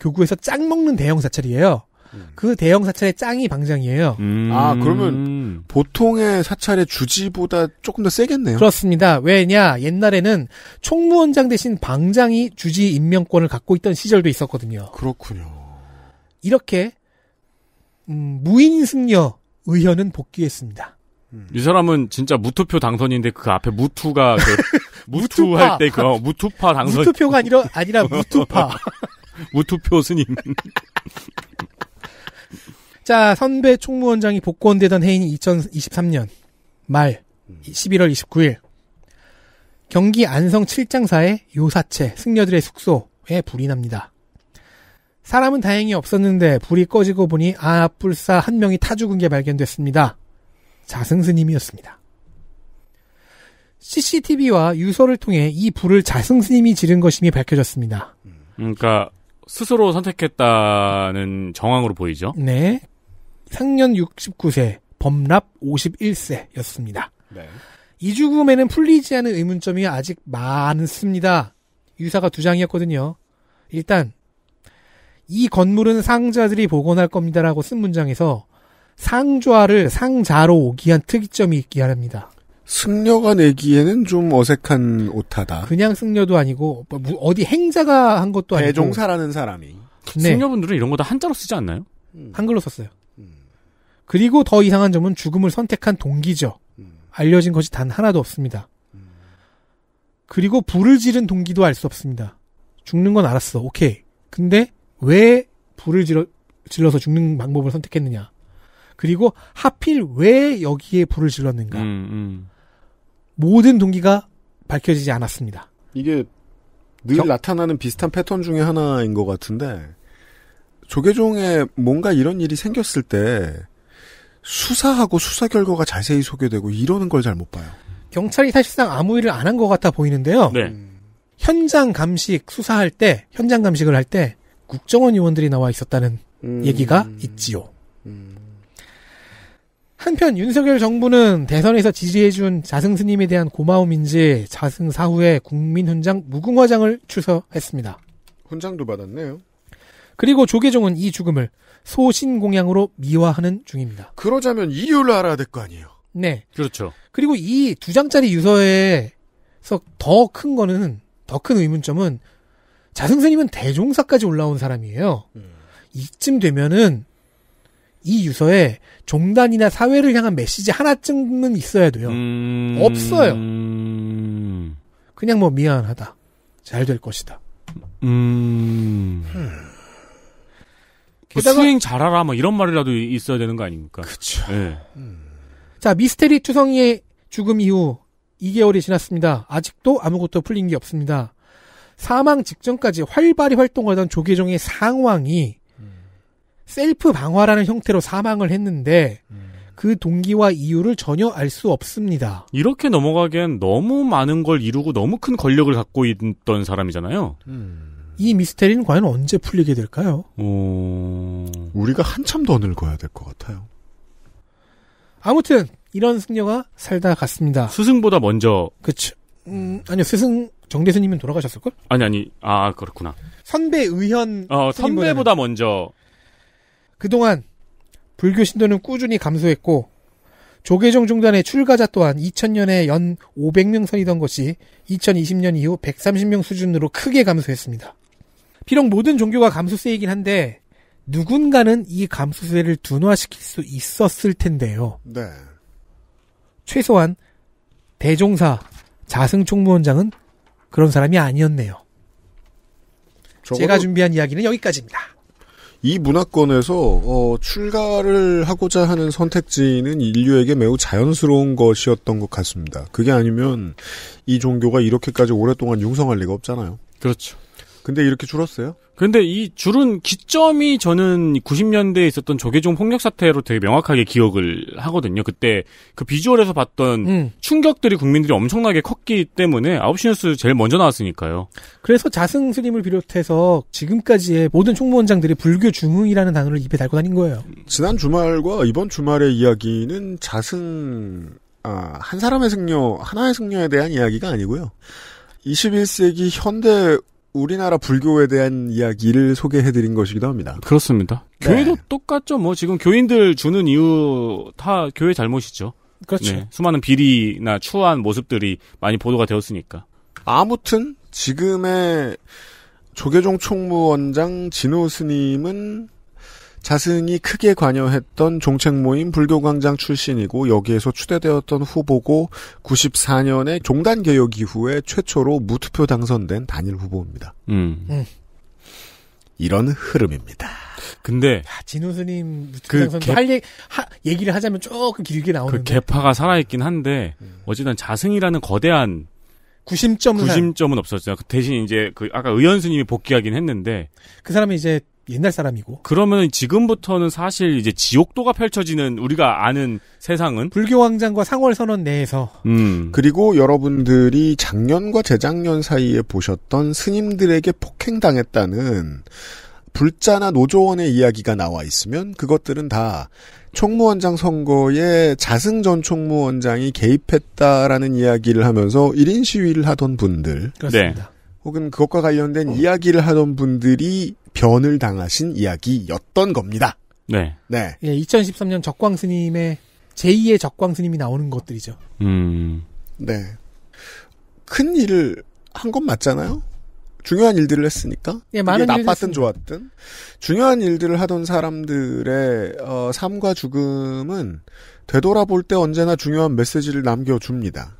S1: 교구에서 짱 먹는 대형 사찰이에요. 음. 그 대형 사찰의 짱이 방장이에요. 음. 아 그러면 보통의 사찰의 주지보다 조금 더 세겠네요. 그렇습니다. 왜냐 옛날에는 총무원장 대신 방장이 주지 임명권을 갖고 있던 시절도 있었거든요. 그렇군요. 이렇게 음, 무인 승려 의원은 복귀했습니다.
S3: 음. 이 사람은 진짜 무투표 당선인데 그 앞에 무투가 그 무투 할때 그 무투파 당선
S1: 무투표가 아니라 아니라 무투파
S3: 무투표 스님
S1: 자, 선배 총무원장이 복권되던 해인이 2023년 말 11월 음. 29일 경기 안성 7장사의 요사채 승려들의 숙소에 불이 납니다. 사람은 다행히 없었는데 불이 꺼지고 보니 아불사한 명이 타 죽은 게 발견됐습니다. 자승스님이었습니다. CCTV와 유서를 통해 이 불을 자승스님이 지른 것임이 밝혀졌습니다. 음.
S3: 그러니까 스스로 선택했다는 정황으로 보이죠.
S1: 네. 생년 69세, 범랍 51세였습니다. 네. 이주금에는 풀리지 않은 의문점이 아직 많습니다. 유사가 두 장이었거든요. 일단 이 건물은 상자들이 복원할 겁니다라고 쓴 문장에서 상좌를 상자로 오기한 특이점이 있기 합니다. 승려가
S2: 내기에는 좀 어색한 오타다.
S1: 그냥 승려도 아니고 뭐, 어디 행자가 한 것도 아니고 대종사라는 사람이. 네.
S3: 승려분들은 이런 거 다 한자로 쓰지 않나요?
S1: 한글로 썼어요. 그리고 더 이상한 점은 죽음을 선택한 동기죠. 음. 알려진 것이 단 하나도 없습니다. 음. 그리고 불을 지른 동기도 알 수 없습니다. 죽는 건 알았어. 오케이. 근데 왜 불을 질러, 질러서 죽는 방법을 선택했느냐. 그리고 하필 왜 여기에 불을 질렀는가. 음, 음. 모든 동기가 밝혀지지 않았습니다. 이게 늘 경... 나타나는 비슷한 패턴
S2: 중의 하나인 것 같은데 조계종에 뭔가 이런 일이 생겼을 때
S1: 수사하고 수사 결과가 자세히 소개되고 이러는 걸 잘 못 봐요. 경찰이 사실상 아무 일을 안 한 것 같아 보이는데요. 네. 현장 감식 수사할 때 현장 감식을 할 때 국정원 의원들이 나와 있었다는
S2: 음, 얘기가
S1: 있지요. 한편 윤석열 정부는 대선에서 지지해준 자승 스님에 대한 고마움인지 자승 사후에 국민 훈장 무궁화장을 추서했습니다.
S2: 훈장도 받았네요.
S1: 그리고 조계종은 이 죽음을 소신공양으로 미화하는 중입니다. 그러자면
S2: 이유를 알아야 될 거 아니에요. 네. 그렇죠.
S1: 그리고 이 두 장짜리 유서에서 더 큰 거는 더 큰 의문점은 자승선님은 대종사까지 올라온 사람이에요. 음. 이쯤 되면은 이 유서에 종단이나 사회를 향한 메시지 하나쯤은 있어야 돼요. 음... 없어요. 그냥 뭐 미안하다. 잘 될 것이다. 음... 흠. 뭐 게다가, 수행
S3: 잘하라 뭐 이런 말이라도 있어야 되는 거 아닙니까? 그렇죠. 네.
S1: 자 미스테리 투성이의 죽음 이후 2개월이 지났습니다. 아직도 아무것도 풀린 게 없습니다. 사망 직전까지 활발히 활동하던 조계종의 상황이 셀프 방화라는 형태로 사망을 했는데 그 동기와 이유를 전혀 알 수 없습니다. 이렇게 넘어가기엔
S3: 너무 많은 걸 이루고 너무 큰 권력을 갖고 있던 사람이잖아요.
S1: 음. 이 미스테리는 과연 언제 풀리게 될까요? 어... 우리가 한참 더 늙어야 될 것 같아요. 아무튼 이런 승려가 살다 갔습니다. 스승보다 먼저. 그쵸. 음, 아니요 스승 정대스님은 돌아가셨을 걸?
S3: 아니 아니 아 그렇구나.
S1: 선배 의현.
S3: 어 선배보다 먼저.
S1: 그동안 불교 신도는 꾸준히 감소했고 조계종 중단의 출가자 또한 2000년에 연 500명 선이던 것이 2020년 이후 130명 수준으로 크게 감소했습니다. 비록 모든 종교가 감수세이긴 한데 누군가는 이 감수세를 둔화시킬 수 있었을 텐데요. 네. 최소한 대종사 자승 총무원장은 그런 사람이 아니었네요. 제가 준비한 이야기는 여기까지입니다. 이 문화권에서 어, 출가를
S2: 하고자 하는 선택지는 인류에게 매우 자연스러운 것이었던 것 같습니다. 그게 아니면 이 종교가 이렇게까지 오랫동안 융성할 리가 없잖아요. 그렇죠. 근데 이렇게 줄었어요?
S3: 근데 이 줄은 기점이 저는 90년대에 있었던 조계종 폭력 사태로 되게 명확하게 기억을 하거든요. 그때 그 비주얼에서 봤던 음. 충격들이 국민들이 엄청나게 컸기 때문에 9시 뉴스 제일 먼저 나왔으니까요.
S1: 그래서 자승 스님을 비롯해서 지금까지의 모든 총무원장들이 불교 중흥이라는 단어를 입에 달고 다닌 거예요. 지난 주말과
S2: 이번 주말의 이야기는 자승 아, 한 사람의 승려, 하나의 승려에 대한 이야기가 아니고요. 21세기 현대 우리나라 불교에 대한 이야기를 소개해드린 것이기도 합니다. 그렇습니다.
S3: 네. 교회도 똑같죠. 뭐 지금 교인들 주는 이유 다 교회 잘못이죠. 그렇죠. 네, 수많은 비리나 추한 모습들이 많이 보도가 되었으니까. 아무튼 지금의 조계종
S2: 총무원장 진호 스님은 자승이 크게 관여했던 종책모임 불교광장 출신이고 여기에서 추대되었던 후보고 94년에 종단개혁 이후에 최초로 무투표 당선된 단일 후보입니다. 음.
S3: 이런 흐름입니다. 근데 야,
S1: 진우 스님 그 개, 할 얘기, 얘기를 하자면 조금 길게 나오는 그
S3: 개파가 살아있긴 한데 음. 어쨌든 자승이라는 거대한 구심점 구심점은 없었죠. 그 대신 이제 그 아까 의원 스님이 복귀하긴 했는데
S1: 그 사람이 이제 옛날 사람이고.
S3: 그러면 지금부터는 사실 이제 지옥도가 펼쳐지는 우리가 아는 세상은 불교 왕장과 상월 선언 내에서
S2: 음. 그리고 여러분들이 작년과 재작년 사이에 보셨던 스님들에게 폭행당했다는 불자나 노조원의 이야기가 나와 있으면 그것들은 다 총무원장 선거에 자승 전 총무원장이 개입했다라는 이야기를 하면서 1인 시위를 하던 분들. 그렇습니다. 네. 네. 혹은 그것과 관련된 어. 이야기를 하던 분들이 변을 당하신 이야기였던 겁니다. 네. 네.
S1: 예, 2013년 적광 스님의 제2의 적광 스님이 나오는 것들이죠.
S2: 음. 네. 큰 일을 한 건 맞잖아요. 중요한 일들을 했으니까.
S1: 예, 많은 나빴든
S2: 좋았든 중요한 일들을 하던 사람들의 어, 삶과 죽음은 되돌아볼 때 언제나 중요한 메시지를 남겨줍니다.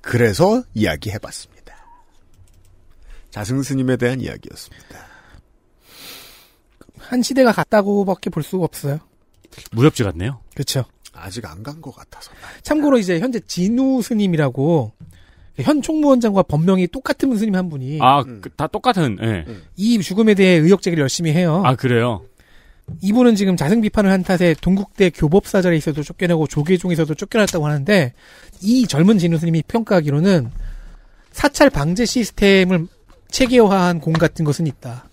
S2: 그래서 이야기해봤습니다. 자승 스님에 대한 이야기였습니다.
S1: 한 시대가 같다고밖에 볼 수가 없어요. 무협지 같네요. 그렇죠. 아직 안 간 것 같아서. 참고로 이제 현재 진우 스님이라고 현 총무원장과 법명이 똑같은 스님 한 분이 아다 그, 음.
S3: 똑같은 네.
S1: 이 죽음에 대해 의혹 제기를 열심히 해요. 아 그래요. 이분은 지금 자생 비판을 한 탓에 동국대 교법사절에있어도 쫓겨나고 조계종에서도 쫓겨났다고 하는데 이 젊은 진우 스님이 평가하기로는 사찰 방제 시스템을 체계화한 공 같은 것은 있다.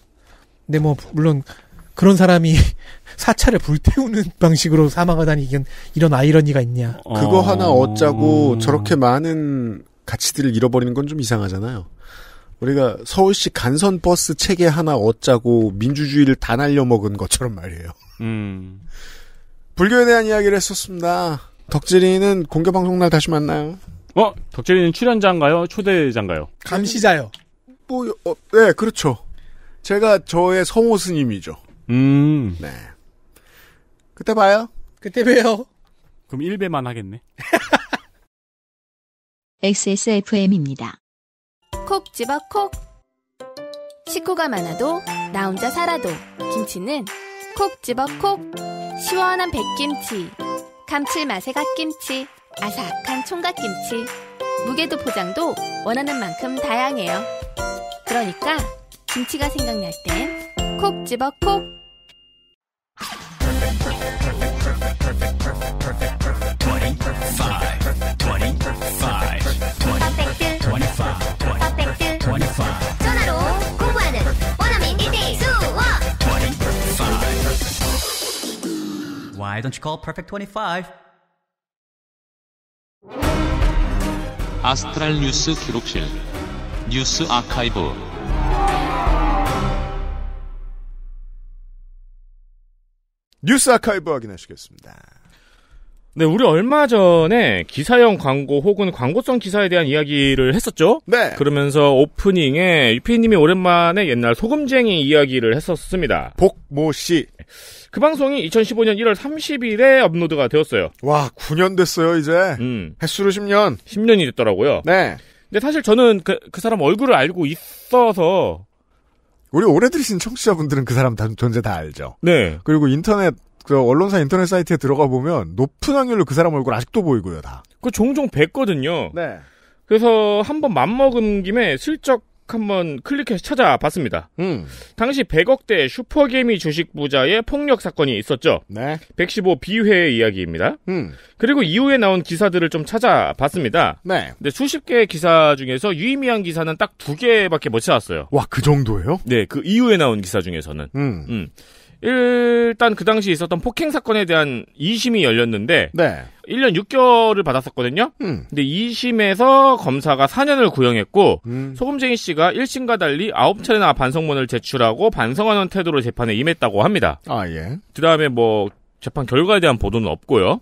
S1: 근데 뭐 물론 그런 사람이 사찰을 불태우는 방식으로 사망하다니 이건 이런 아이러니가 있냐. 그거 어. 하나
S2: 어쩌고 음. 저렇게 많은 가치들을 잃어버리는 건 좀 이상하잖아요. 우리가 서울시 간선 버스 체계 하나 어쩌고 민주주의를 다 날려먹은 것처럼 말이에요. 음. 불교에 대한 이야기를 했었습니다. 덕질이는 공개 방송 날 다시 만나요.
S3: 어, 덕질이는 출연자인가요? 초대자인가요? 감시자요.
S2: 뭐, 어, 네, 그렇죠. 제가 저의 성호 스님이죠. 음. 네. 그때 봐요.
S3: 그때 봬요. 그럼 1배만 하겠네.
S1: XSFM입니다. 콕 집어 콕. 식구가 많아도 나 혼자 살아도 김치는 콕 집어 콕. 시원한 백김치, 감칠맛의 갓김치, 아삭한 총각김치. 무게도 포장도 원하는 만큼 다양해요. 그러니까 김치가 생각날 땐콕 집어 콕 전화로 공부하는 원어민 1대 수업 Why don't you call perfect 25?
S3: 아스트랄 뉴스 기록실 뉴스 아카이브 뉴스 아카이브 확인하시겠습니다. 네, 우리 얼마 전에 기사형 광고 혹은 광고성 기사에 대한 이야기를 했었죠? 네. 그러면서 오프닝에 유피님이 오랜만에 옛날 소금쟁이 이야기를 했었습니다. 복모 씨. 그 방송이 2015년 1월 30일에 업로드가 되었어요. 와, 9년 됐어요, 이제. 음. 횟수로 10년. 10년이 됐더라고요. 네. 근데 사실 저는 그, 그 사람 얼굴을 알고 있어서 우리
S2: 오래 들으신 청취자분들은 그 사람 존재 다 알죠. 네. 그리고 인터넷 그 언론사 인터넷 사이트에
S3: 들어가 보면 높은 확률로 그 사람 얼굴 아직도 보이고요 다. 그 종종 뵀거든요. 네. 그래서 한번 맘먹은 김에 슬쩍 한번 클릭해서 찾아봤습니다. 음. 당시 100억대 슈퍼개미 주식 부자의 폭력 사건이 있었죠. 네. 115 비회의 이야기입니다. 음. 그리고 이후에 나온 기사들을 좀 찾아봤습니다. 네. 근데 수십 개의 기사 중에서 유의미한 기사는 딱 두 개밖에 못 찾았어요. 와, 그 정도예요? 네, 그 이후에 나온 기사 중에서는. 음. 음. 일단 그 당시 있었던 폭행 사건에 대한 2심이 열렸는데 네. 1년 6개월을 받았었거든요. 음. 근데 2심에서 검사가 4년을 구형했고 음. 소금쟁이 씨가 1심과 달리 9차례나 반성문을 제출하고 반성하는 태도로 재판에 임했다고 합니다. 아 예. 그다음에 뭐 재판 결과에 대한 보도는 없고요.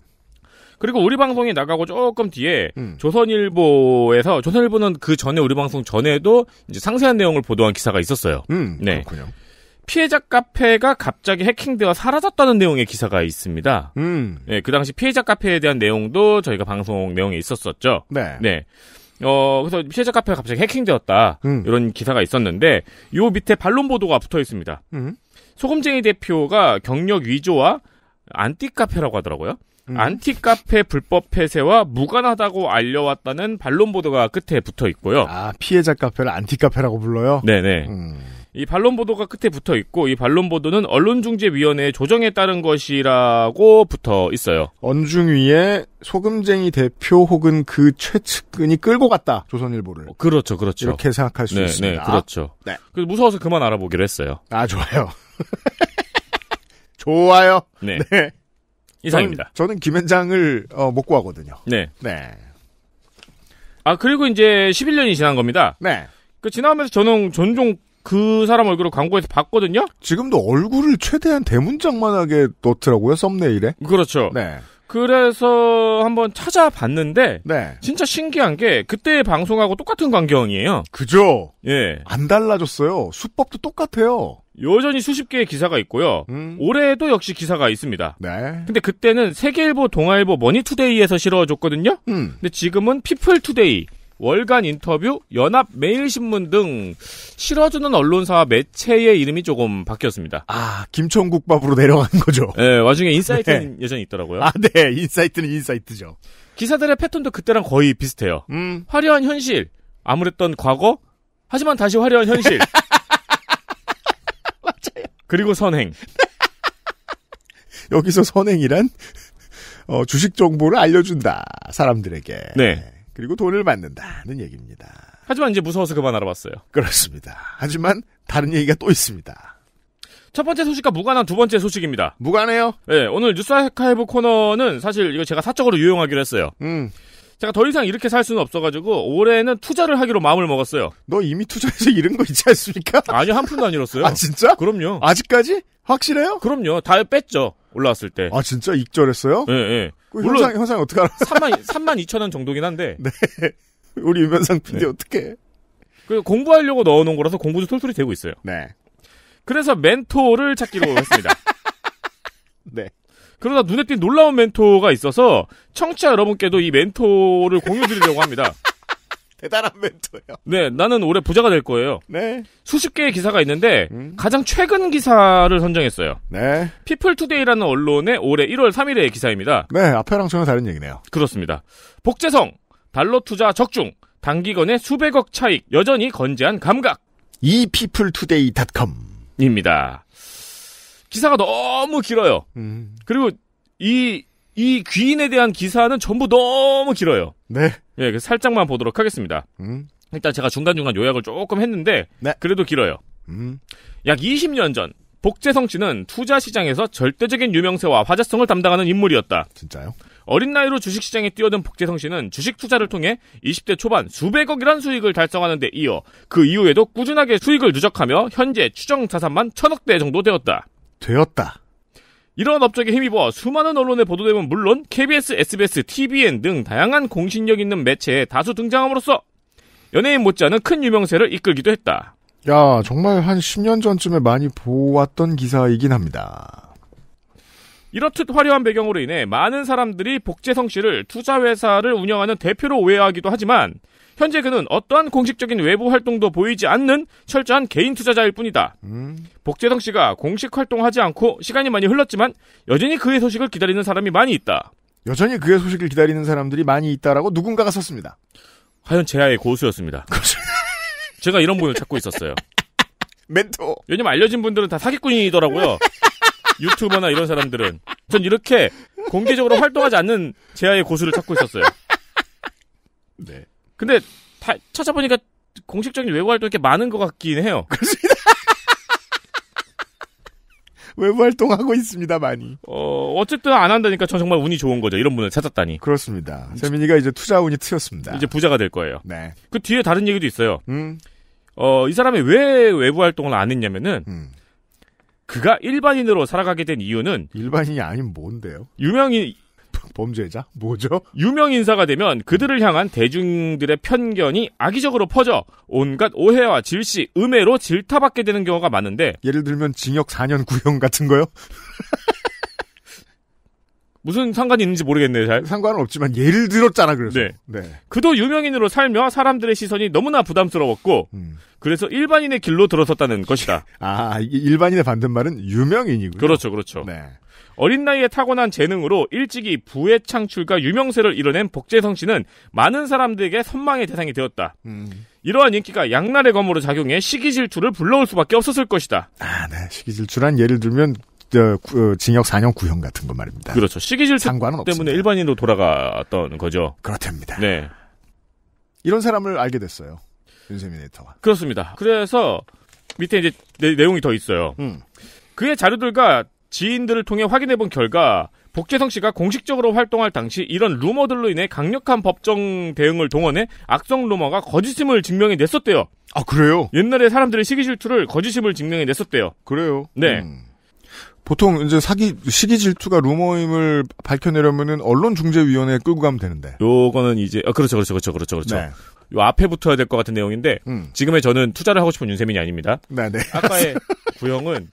S3: 그리고 우리 방송이 나가고 조금 뒤에 음. 조선일보에서 조선일보는 그 전에 우리 방송 전에도 이제 상세한 내용을 보도한 기사가 있었어요. 음, 네. 그렇군요. 피해자 카페가 갑자기 해킹되어 사라졌다는 내용의 기사가 있습니다. 음. 네, 그 당시 피해자 카페에 대한 내용도 저희가 방송 내용에 있었었죠. 네. 네. 어, 그래서 피해자 카페가 갑자기 해킹되었다. 음. 이런 기사가 있었는데, 요 밑에 반론 보도가 붙어 있습니다. 음. 소금쟁이 대표가 경력 위조와 안티 카페라고 하더라고요. 음. 안티 카페 불법 폐쇄와 무관하다고 알려왔다는 반론 보도가 끝에 붙어 있고요. 아,
S2: 피해자 카페를 안티 카페라고 불러요? 네네. 음.
S3: 이 반론 보도가 끝에 붙어 있고 이 반론 보도는 언론중재위원회 조정에 따른 것이라고 붙어 있어요.
S2: 언중위에 소금쟁이 대표 혹은 그 최측근이 끌고 갔다 조선일보를. 어, 그렇죠,
S3: 그렇죠. 이렇게 생각할 수 네, 네 있습니다. 네, 그렇죠. 네. 그 무서워서 그만 알아보기로 했어요. 아 좋아요.
S2: 좋아요. 네. 네. 이상입니다. 저는, 저는 김현장을 어, 먹고 하거든요. 네. 네.
S3: 아 그리고 이제 11년이 지난 겁니다. 네. 그 지나면서 저는 전종 그 사람 얼굴을 광고에서 봤거든요. 지금도
S2: 얼굴을 최대한 대문짝만하게 넣더라고요 썸네일에.
S3: 그렇죠. 네. 그래서 한번 찾아봤는데 네. 진짜 신기한 게 그때 방송하고 똑같은 광경이에요. 그죠? 예. 안 달라졌어요. 수법도 똑같아요. 여전히 수십 개의 기사가 있고요. 음. 올해도 역시 기사가 있습니다. 네. 근데 그때는 세계일보, 동아일보, 머니투데이에서 실어줬거든요. 음. 근데 지금은 피플투데이, 월간 인터뷰, 연합 매일신문 등 실어주는 언론사 매체의 이름이 조금 바뀌었습니다. 아,
S2: 김천국밥으로 내려간 거죠.
S3: 네, 와중에 인사이트는 네. 여전에 있더라고요. 아, 네, 인사이트는 인사이트죠. 기사들의 패턴도 그때랑 거의 비슷해요. 음. 화려한 현실, 아무랬던 과거, 하지만 다시 화려한 현실. 맞아요. 그리고 선행.
S2: 여기서 선행이란 어, 주식 정보를 알려준다 사람들에게. 네. 그리고 돈을 받는다는
S3: 얘기입니다. 하지만 이제 무서워서 그만 알아봤어요. 그렇습니다. 하지만 다른 얘기가 또 있습니다. 첫 번째 소식과 무관한 두 번째 소식입니다. 무관해요? 네, 오늘 뉴스 아카이브 코너는 사실 이거 제가 사적으로 유용하기로 했어요. 음. 제가 더 이상 이렇게 살 수는 없어가지고 올해는 투자를 하기로 마음을 먹었어요. 너 이미 투자해서 잃은 거 있지 않습니까? 아니요 한 푼도 안 잃었어요. 아 진짜? 그럼요. 아직까지? 확실해요? 그럼요. 다 뺐죠. 올라왔을 때. 아
S2: 진짜 익절했어요?
S3: 예 네, 예. 네. 그 물론 현상, 현상이 어떻게 알아? 3만, 3만 2천 원 정도긴 한데. 네. 우리 유면상 PD 네. 어떻게? 그 공부하려고 넣어놓은 거라서 공부도 툴툴이 되고 있어요. 네. 그래서 멘토를 찾기로 했습니다. 네. 그러다 눈에 띈 놀라운 멘토가 있어서 청취자 여러분께도 이 멘토를 공유 드리려고 합니다. 대단한 멘토예요. 네, 나는 올해 부자가 될 거예요. 네. 수십 개의 기사가 있는데 음. 가장 최근 기사를 선정했어요. 네. 피플투데이라는 언론의 올해 1월 3일의 기사입니다. 네, 앞에랑 전혀 다른 얘기네요. 그렇습니다. 복제성, 달러 투자 적중, 단기간에 수백억 차익, 여전히 건재한 감각. 이피플투데이닷컴입니다. 기사가 너무 길어요. 음. 그리고 이이 귀인에 대한 기사는 전부 너무 길어요. 네. 예, 살짝만 보도록 하겠습니다. 음. 일단 제가 중간중간 요약을 조금 했는데 네. 그래도 길어요. 음. 약 20년 전 복재성 씨는 투자 시장에서 절대적인 유명세와 화제성을 담당하는 인물이었다. 진짜요? 어린 나이로 주식 시장에 뛰어든 복재성 씨는 주식 투자를 통해 20대 초반 수백억이란 수익을 달성하는 데 이어 그 이후에도 꾸준하게 수익을 누적하며 현재 추정 자산만 천억 대 정도 되었다. 되었다. 이런 업적에 힘입어 수많은 언론의 보도됨은 물론 KBS, SBS, t v n 등 다양한 공신력 있는 매체에 다수 등장함으로써 연예인 못지않은 큰 유명세를 이끌기도 했다.
S2: 야, 정말 한 10년 전쯤에 많이 보았던 기사이긴 합니다.
S3: 이렇듯 화려한 배경으로 인해 많은 사람들이 복재성 씨를 투자회사를 운영하는 대표로 오해하기도 하지만 현재 그는 어떠한 공식적인 외부 활동도 보이지 않는 철저한 개인 투자자일 뿐이다. 음. 복재성 씨가 공식 활동하지 않고 시간이 많이 흘렀지만 여전히 그의 소식을 기다리는 사람이 많이 있다. 여전히 그의 소식을 기다리는 사람들이 많이 있다라고 누군가가 썼습니다. 과연 제아의 고수였습니다. 제가 이런 분을 찾고 있었어요. 멘토. 왜냐면 알려진 분들은 다 사기꾼이더라고요. 유튜버나 이런 사람들은. 전 이렇게 공개적으로 활동하지 않는 제아의 고수를 찾고 있었어요. 네. 근데 다 찾아보니까 공식적인 외부 활동 이렇게 많은 것 같긴 해요. 그렇습니다. 외부 활동하고 있습니다, 많이. 어, 어쨌든 안 한다니까 전 정말 운이 좋은 거죠. 이런 분을 찾았다니. 그렇습니다. 세민이가 이제 투자 운이 트였습니다. 이제 부자가 될 거예요. 네. 그 뒤에 다른 얘기도 있어요. 음. 어, 이 사람이 왜 외부 활동을 안 했냐면은, 음. 그가 일반인으로 살아가게 된 이유는 일반인이 아닌 뭔데요? 유명인 범죄자? 뭐죠? 유명 인사가 되면 그들을 향한 대중들의 편견이 악의적으로 퍼져 온갖 오해와 질시, 음해로 질타받게 되는 경우가 많은데 예를 들면 징역 4년 구형 같은 거요? 무슨 상관이 있는지 모르겠네요, 잘. 상관은 없지만 예를 들었잖아, 그래서. 네. 네. 그도 유명인으로 살며 사람들의 시선이 너무나 부담스러웠고, 음. 그래서 일반인의 길로 들어섰다는 것이다. 아, 일반인의 반대말은 유명인이군요. 그렇죠, 그렇죠. 네. 어린 나이에 타고난 재능으로 일찍이 부의 창출과 유명세를 이뤄낸 복재성 씨는 많은 사람들에게 선망의 대상이 되었다. 음. 이러한 인기가 양날의 검으로 작용해 시기 질투를 불러올 수밖에 없었을 것이다. 아,
S2: 네. 시기 질투란 예를 들면 저, 어, 그, 어, 징역 4년 구형 같은 거 말입니다.
S3: 그렇죠. 시기 질투 때문에 없습니다. 일반인으로 돌아갔던 거죠. 그렇답니다. 네. 이런 사람을 알게 됐어요. 윤세민 에터가 그렇습니다. 그래서 밑에 이제 내, 용이더 있어요. 음. 그의 자료들과 지인들을 통해 확인해본 결과 복재성 씨가 공식적으로 활동할 당시 이런 루머들로 인해 강력한 법정 대응을 동원해 악성 루머가 거짓임을 증명해 냈었대요. 아 그래요? 옛날에 사람들의 시기 질투를 거짓임을 증명해 냈었대요. 그래요? 네. 음.
S2: 보통 이제 사기 시기 질투가 루머임을 밝혀내려면은 언론 중재위원회에 끌고 가면 되는데.
S3: 요거는 이제 아, 그렇죠 그렇죠 그렇죠 그렇죠 그렇죠. 네. 요 앞에 붙어야 될 것 같은 내용인데 음. 지금의 저는 투자를 하고 싶은 윤세민이 아닙니다. 네, 네. 아까의 구형은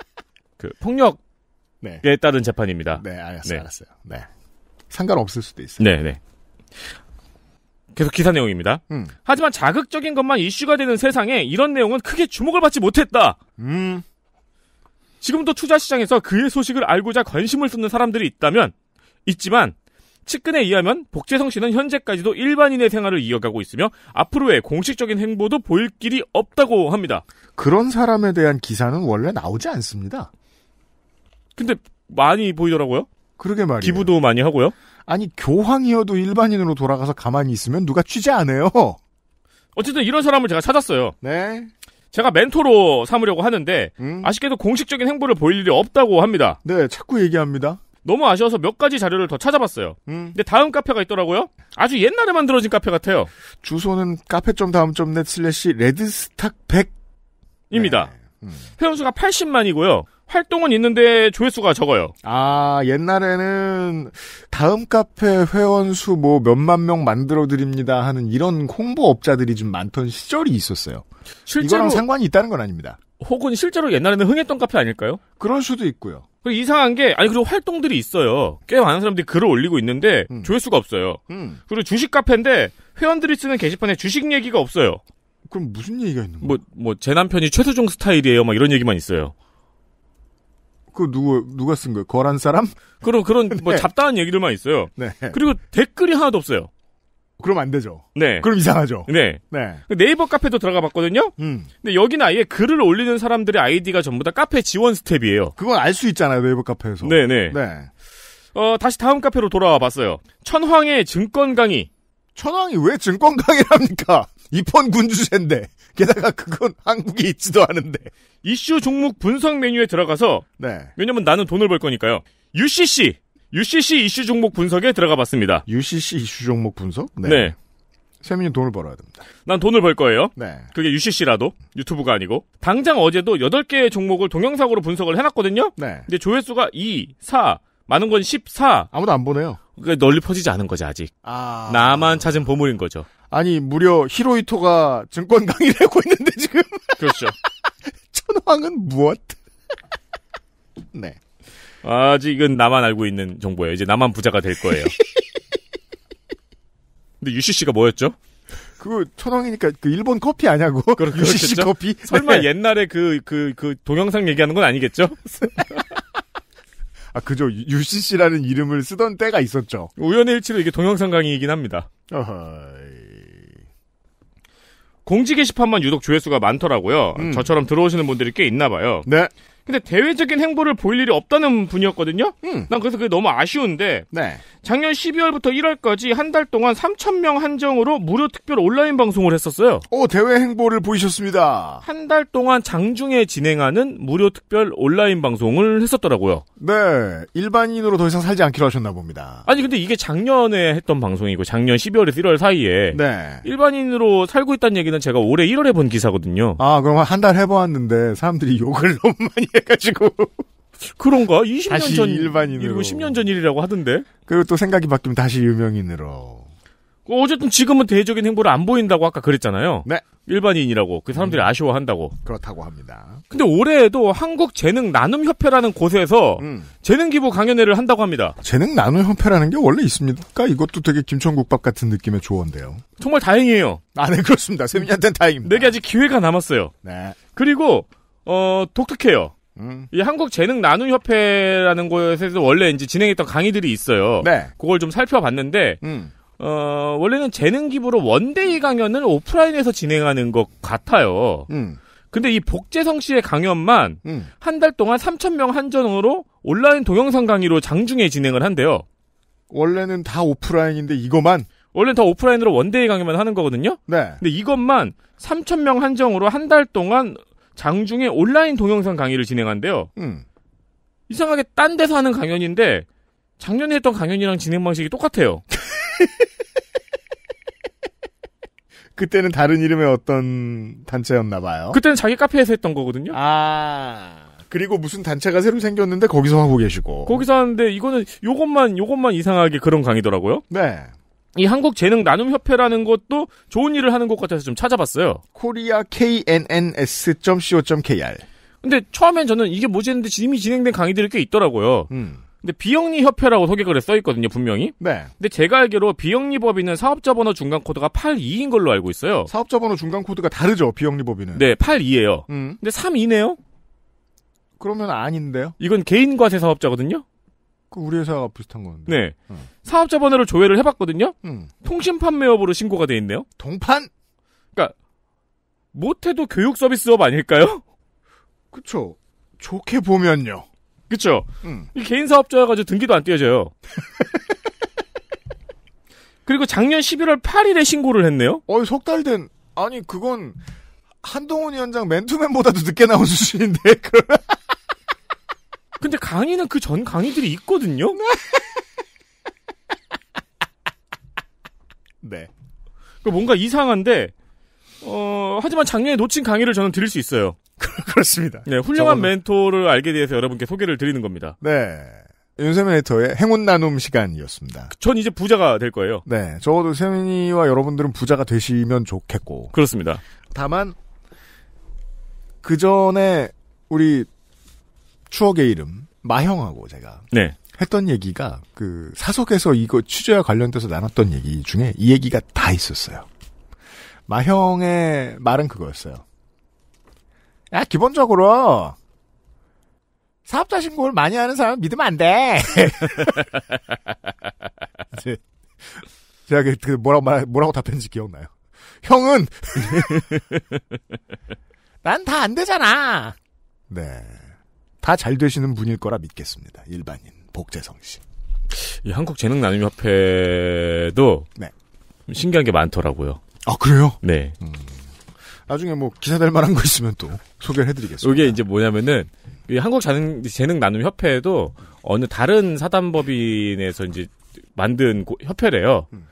S3: 그 폭력 네. 에 따른 재판입니다. 네, 알았어요, 네. 알았어요. 네. 상관없을 수도 있어요. 네, 네. 계속 기사 내용입니다. 음. 하지만 자극적인 것만 이슈가 되는 세상에 이런 내용은 크게 주목을 받지 못했다. 음. 지금도 투자 시장에서 그의 소식을 알고자 관심을 쏟는 사람들이 있다면 있지만 측근에 의하면 복재성 씨는 현재까지도 일반인의 생활을 이어가고 있으며 앞으로의 공식적인 행보도 보일 길이 없다고 합니다. 그런 사람에 대한 기사는 원래 나오지 않습니다. 근데 많이 보이더라고요. 그러게 말이에요. 기부도 많이
S2: 하고요. 아니 교황이어도 일반인으로 돌아가서 가만히 있으면 누가 취재 안 해요.
S3: 어쨌든 이런 사람을 제가 찾았어요. 네. 제가 멘토로 삼으려고 하는데 음. 아쉽게도 공식적인 행보를 보일 일이 없다고 합니다. 네, 자꾸 얘기합니다. 너무 아쉬워서 몇 가지 자료를 더 찾아봤어요. 음. 근데 다음 카페가 있더라고요. 아주 옛날에 만들어진 카페 같아요. 주소는 카페.다음.net 슬래시 레드스탁 100입니다. 네. 음. 회원수가 80만이고요. 활동은 있는데 조회수가 적어요. 아, 옛날에는
S2: 다음 카페 회원수 뭐 몇만 명 만들어 드립니다 하는 이런 홍보업자들이
S3: 좀 많던 시절이 있었어요. 실제로 이거랑 상관이
S2: 있다는 건 아닙니다.
S3: 혹은 실제로 옛날에는 흥했던 카페 아닐까요? 그럴 수도 있고요. 이상한 게 아니 그리고 활동들이 있어요. 꽤 많은 사람들이 글을 올리고 있는데 음. 조회수가 없어요. 음. 그리고 주식 카페인데 회원들이 쓰는 게시판에 주식 얘기가 없어요.
S2: 그럼 무슨 얘기가
S3: 있는 거야? 뭐, 뭐, 제 남편이 최수종 스타일이에요. 막 이런 얘기만 있어요.
S2: 그 누구 누가 쓴 거예요? 거란 사람?
S3: 그런 그런 뭐 네. 뭐 잡다한 얘기들만 있어요. 네. 그리고 댓글이 하나도 없어요. 그럼 안 되죠. 네. 그럼 이상하죠. 네. 네. 그 네이버 카페도 들어가 봤거든요. 음. 근데 여기는 아예 글을 올리는 사람들의 아이디가 전부 다 카페 지원 스텝이에요. 그건 알 수 있잖아요, 네이버 카페에서. 네네. 네. 네. 어, 다시 다음 카페로 돌아와 봤어요. 천황의 증권 강의. 천황이 왜 증권 강의랍니까? 입헌 군주제인데 게다가 그건 한국에 있지도 않은데 이슈 종목 분석 메뉴에 들어가서 네. 왜냐면 나는 돈을 벌 거니까요. UCC UCC 이슈 종목 분석에 들어가 봤습니다. UCC 이슈 종목 분석? 네. 네. 세민이 돈을 벌어야 됩니다. 난 돈을 벌 거예요. 네. 그게 UCC라도 유튜브가 아니고 당장 어제도 8개의 종목을 동영상으로 분석을 해놨거든요. 네. 근데 조회수가 2, 4, 많은 건 14. 아무도 안 보네요. 그러니까 널리 퍼지지 않은 거지 아직. 아... 나만 찾은 보물인 거죠. 아니 무려
S2: 히로이토가 증권 강의를 하고 있는데
S3: 지금 그렇죠.
S2: 천황은 무엇?
S3: 네. 아직은 나만 알고 있는 정보예요. 이제 나만 부자가 될 거예요. 근데 UCC가 뭐였죠?
S2: 그거 천황이니까 그 일본 커피 아냐고? 그렇, UCC 그렇겠죠? 커피? 설마 네.
S3: 옛날에 그, 그, 그 동영상 얘기하는
S2: 건 아니겠죠? 아, 그죠. UCC라는 이름을 쓰던 때가
S3: 있었죠. 우연의 일치로 이게 동영상 강의이긴 합니다. 어허이. 공지 게시판만 유독 조회수가 많더라고요. 음. 저처럼 들어오시는 분들이 꽤 있나 봐요. 네. 근데 대외적인 행보를 보일 일이 없다는 분이었거든요. 음. 난 그래서 그게 너무 아쉬운데 네. 작년 12월부터 1월까지 한 달 동안 3천 명 한정으로 무료 특별 온라인 방송을 했었어요. 오 대외 행보를 보이셨습니다. 한 달 동안 장중에 진행하는 무료 특별 온라인 방송을 했었더라고요. 네 일반인으로 더 이상 살지 않기로 하셨나 봅니다. 아니 근데 이게 작년에 했던 방송이고 작년 12월에서 1월 사이에 네. 일반인으로 살고 있다는 얘기는 제가 올해 1월에 본 기사거든요.
S2: 아 그럼 한 달 해보았는데 사람들이 욕을 너무 많이
S3: 해가지고. 그런가? 20년 전 일반인으로. 10년 전 일이라고 하던데. 그리고 또 생각이 바뀌면 다시 유명인으로. 어쨌든 지금은 대외적인 행보를 안 보인다고 아까 그랬잖아요. 네. 일반인이라고 그 사람들이 음. 아쉬워한다고. 그렇다고 합니다. 근데 올해에도 한국 재능 나눔 협회라는 곳에서 음. 재능 기부 강연회를 한다고 합니다.
S2: 재능 나눔 협회라는 게 원래 있습니까? 이것도 되게 김천국밥 같은 느낌의 조언데요.
S3: 정말 다행이에요. 아, 네 그렇습니다. 세민이한테는 다행입니다. 네 아직 기회가 남았어요. 네. 그리고 어 독특해요. 음. 이 한국 재능 나눔 협회라는 곳에서 원래 이제 진행했던 강의들이 있어요. 네. 그걸 좀 살펴봤는데 음. 어, 원래는 재능 기부로 원데이 강연을 오프라인에서 진행하는 것 같아요. 음. 근데 이 복재성 씨의 강연만 음. 한달 동안 3천명 한전으로 온라인 동영상 강의로 장중에 진행을 한대요. 원래는 다 오프라인인데 이거만? 원래는 다 오프라인으로 원데이 강의만 하는 거거든요? 네. 근데 이것만 3천명 한정으로 한 달 동안 장중에 온라인 동영상 강의를 진행한대요. 음. 이상하게 딴 데서 하는 강연인데 작년에 했던 강연이랑 진행 방식이 똑같아요. 그때는 다른 이름의 어떤 단체였나 봐요. 그때는 자기 카페에서 했던 거거든요. 아. 그리고 무슨 단체가 새로 생겼는데 거기서 하고 계시고. 거기서 하는데 이거는 요것만 요것만 이상하게 그런 강의더라고요. 네. 이 한국 재능 나눔 협회라는 것도 좋은 일을 하는 것 같아서 좀 찾아봤어요.
S2: 코리아 KNNS.co.kr.
S3: 근데 처음엔 저는 이게 뭐지 했는데 이미 진행된 강의들이 꽤 있더라고요. 음. 근데 비영리 협회라고 소개글에 써 있거든요, 분명히. 네. 근데 제가 알기로 비영리 법인은 사업자 번호 중간 코드가 82인 걸로 알고 있어요. 사업자 번호 중간 코드가 다르죠, 비영리 법인은. 네, 82예요. 음. 근데 32네요. 그러면 아닌데요? 이건 개인과세 사업자거든요.
S2: 그 우리 회사가 비슷한 건데.
S3: 네. 어. 사업자 번호를 조회를 해봤거든요. 음. 통신 판매업으로 신고가 돼 있네요. 동판? 그러니까 못해도 교육 서비스업 아닐까요? 그쵸. 좋게 보면요. 그쵸. 음. 개인 사업자여가지고 등기도 안 떼어져요. 그리고 작년 11월 8일에 신고를 했네요. 어이 석달 된.
S2: 아니 그건 한동훈 위원장 맨투맨보다도 늦게 나온 수준인데. 그.
S3: 근데 강의는 그 전 강의들이 있거든요. 네. 그 뭔가 이상한데 어 하지만 작년에 놓친 강의를 저는 드릴 수 있어요. 그렇습니다. 네, 훌륭한 저는... 멘토를 알게 돼서 여러분께 소개를 드리는 겁니다.
S2: 네. 윤세미네터의 행운 나눔 시간이었습니다.
S3: 그, 전 이제 부자가 될 거예요.
S2: 네. 적어도 세민이와 여러분들은 부자가 되시면 좋겠고. 그렇습니다. 다만, 그 전에 우리 추억의 이름 마형하고 제가 네. 했던 얘기가 그 사석에서 이거 취재와 관련돼서 나눴던 얘기 중에 이 얘기가 다 있었어요. 마형의 말은 그거였어요. 야 기본적으로 사업자 신고를 많이 하는 사람 믿으면 안 돼. 제 제가 그, 그 뭐라고 말 뭐라고 답했는지 기억나요. 형은 난 다 안 되잖아. 네. 다잘 되시는 분일 거라 믿겠습니다. 일반인 복재성 씨.
S3: 이 한국 재능 나눔 협회도 네. 신기한 게 많더라고요. 아 그래요? 네. 음.
S2: 나중에 뭐 기사 될 만한 거 있으면 또
S3: 소개를 해드리겠습니다. 이게 이제 뭐냐면은 한국 재능, 재능 나눔 협회도 어느 다른 사단법인에서 이제 만든 고, 협회래요. 음.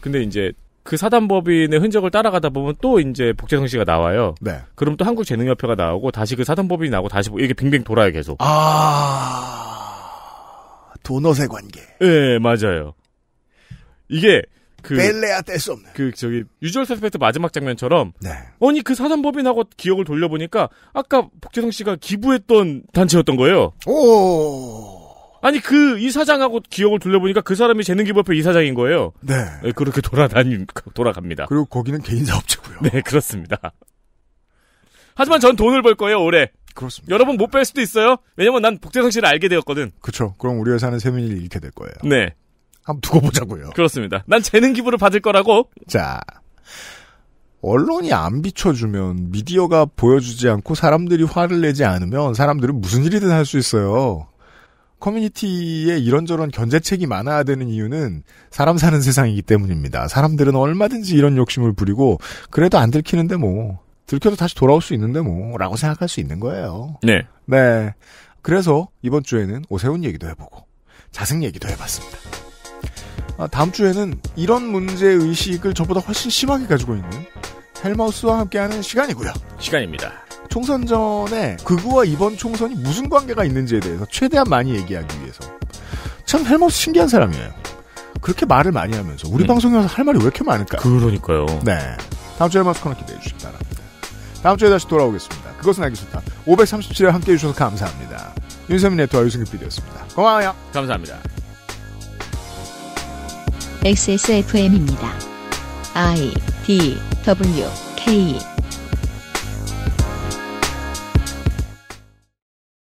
S3: 근데 이제 그 사단법인의 흔적을 따라가다 보면 또 이제 복제성 씨가 나와요. 네. 그럼 또 한국재능협회가 나오고 다시 그 사단법인이 나오고 다시 뭐 이게 빙빙 돌아요 계속. 아 도넛의 관계. 네, 맞아요. 이게 그 벨레야 뗄 수 없네. 그 저기 유주 서스펙트 마지막 장면처럼 네. 아니 그 사단법인하고 기억을 돌려보니까 아까 복제성 씨가 기부했던 단체였던 거예요. 오. 아니 그 이사장하고 기억을 돌려보니까 그 사람이 재능기부협회 이사장인 거예요. 네. 예, 그렇게 돌아다니 돌아갑니다. 그리고 거기는 개인 사업체고요. 네 그렇습니다. 하지만 전 돈을 벌 거예요 올해. 그렇습니다. 여러분 못 뺄 수도 있어요. 왜냐면 난복제성실을 알게 되었거든.
S2: 그렇죠. 그럼 우리 회사는 세민이를 잃게 될 거예요. 네. 한번 두고 보자고요.
S3: 그렇습니다. 난 재능 기부를 받을 거라고.
S2: 자. 언론이 안 비춰주면 미디어가 보여주지 않고 사람들이 화를 내지 않으면 사람들은 무슨 일이든 할 수 있어요. 커뮤니티에 이런저런 견제책이 많아야 되는 이유는 사람 사는 세상이기 때문입니다. 사람들은 얼마든지 이런 욕심을 부리고 그래도 안 들키는데 뭐 들켜도 다시 돌아올 수 있는데 뭐라고 생각할 수 있는 거예요. 네. 네. 그래서 이번 주에는 오세훈 얘기도 해보고 자승 얘기도 해봤습니다. 아, 다음 주에는 이런 문제 의식을 저보다 훨씬 심하게 가지고 있는 헬마우스와 함께하는 시간이고요. 시간입니다. 총선 전에 그거와 이번 총선이 무슨 관계가 있는지에 대해서 최대한 많이 얘기하기 위해서 참 헬머스 신기한 사람이에요. 그렇게 말을 많이 하면서 우리 음. 네. 방송에 서할 말이 왜 이렇게 많을까? 그러니까요. 네. 다음 주에 헬머스 코너 기대해 주시기 바랍니다. 다음 주에 다시 돌아오겠습니다. 그것은 알기 싫다. 537회 함께 해주셔서 감사합니다. 윤세민 네트와 유승규 PD였습니다. 고마워요. 감사합니다. XSFM입니다. I D W K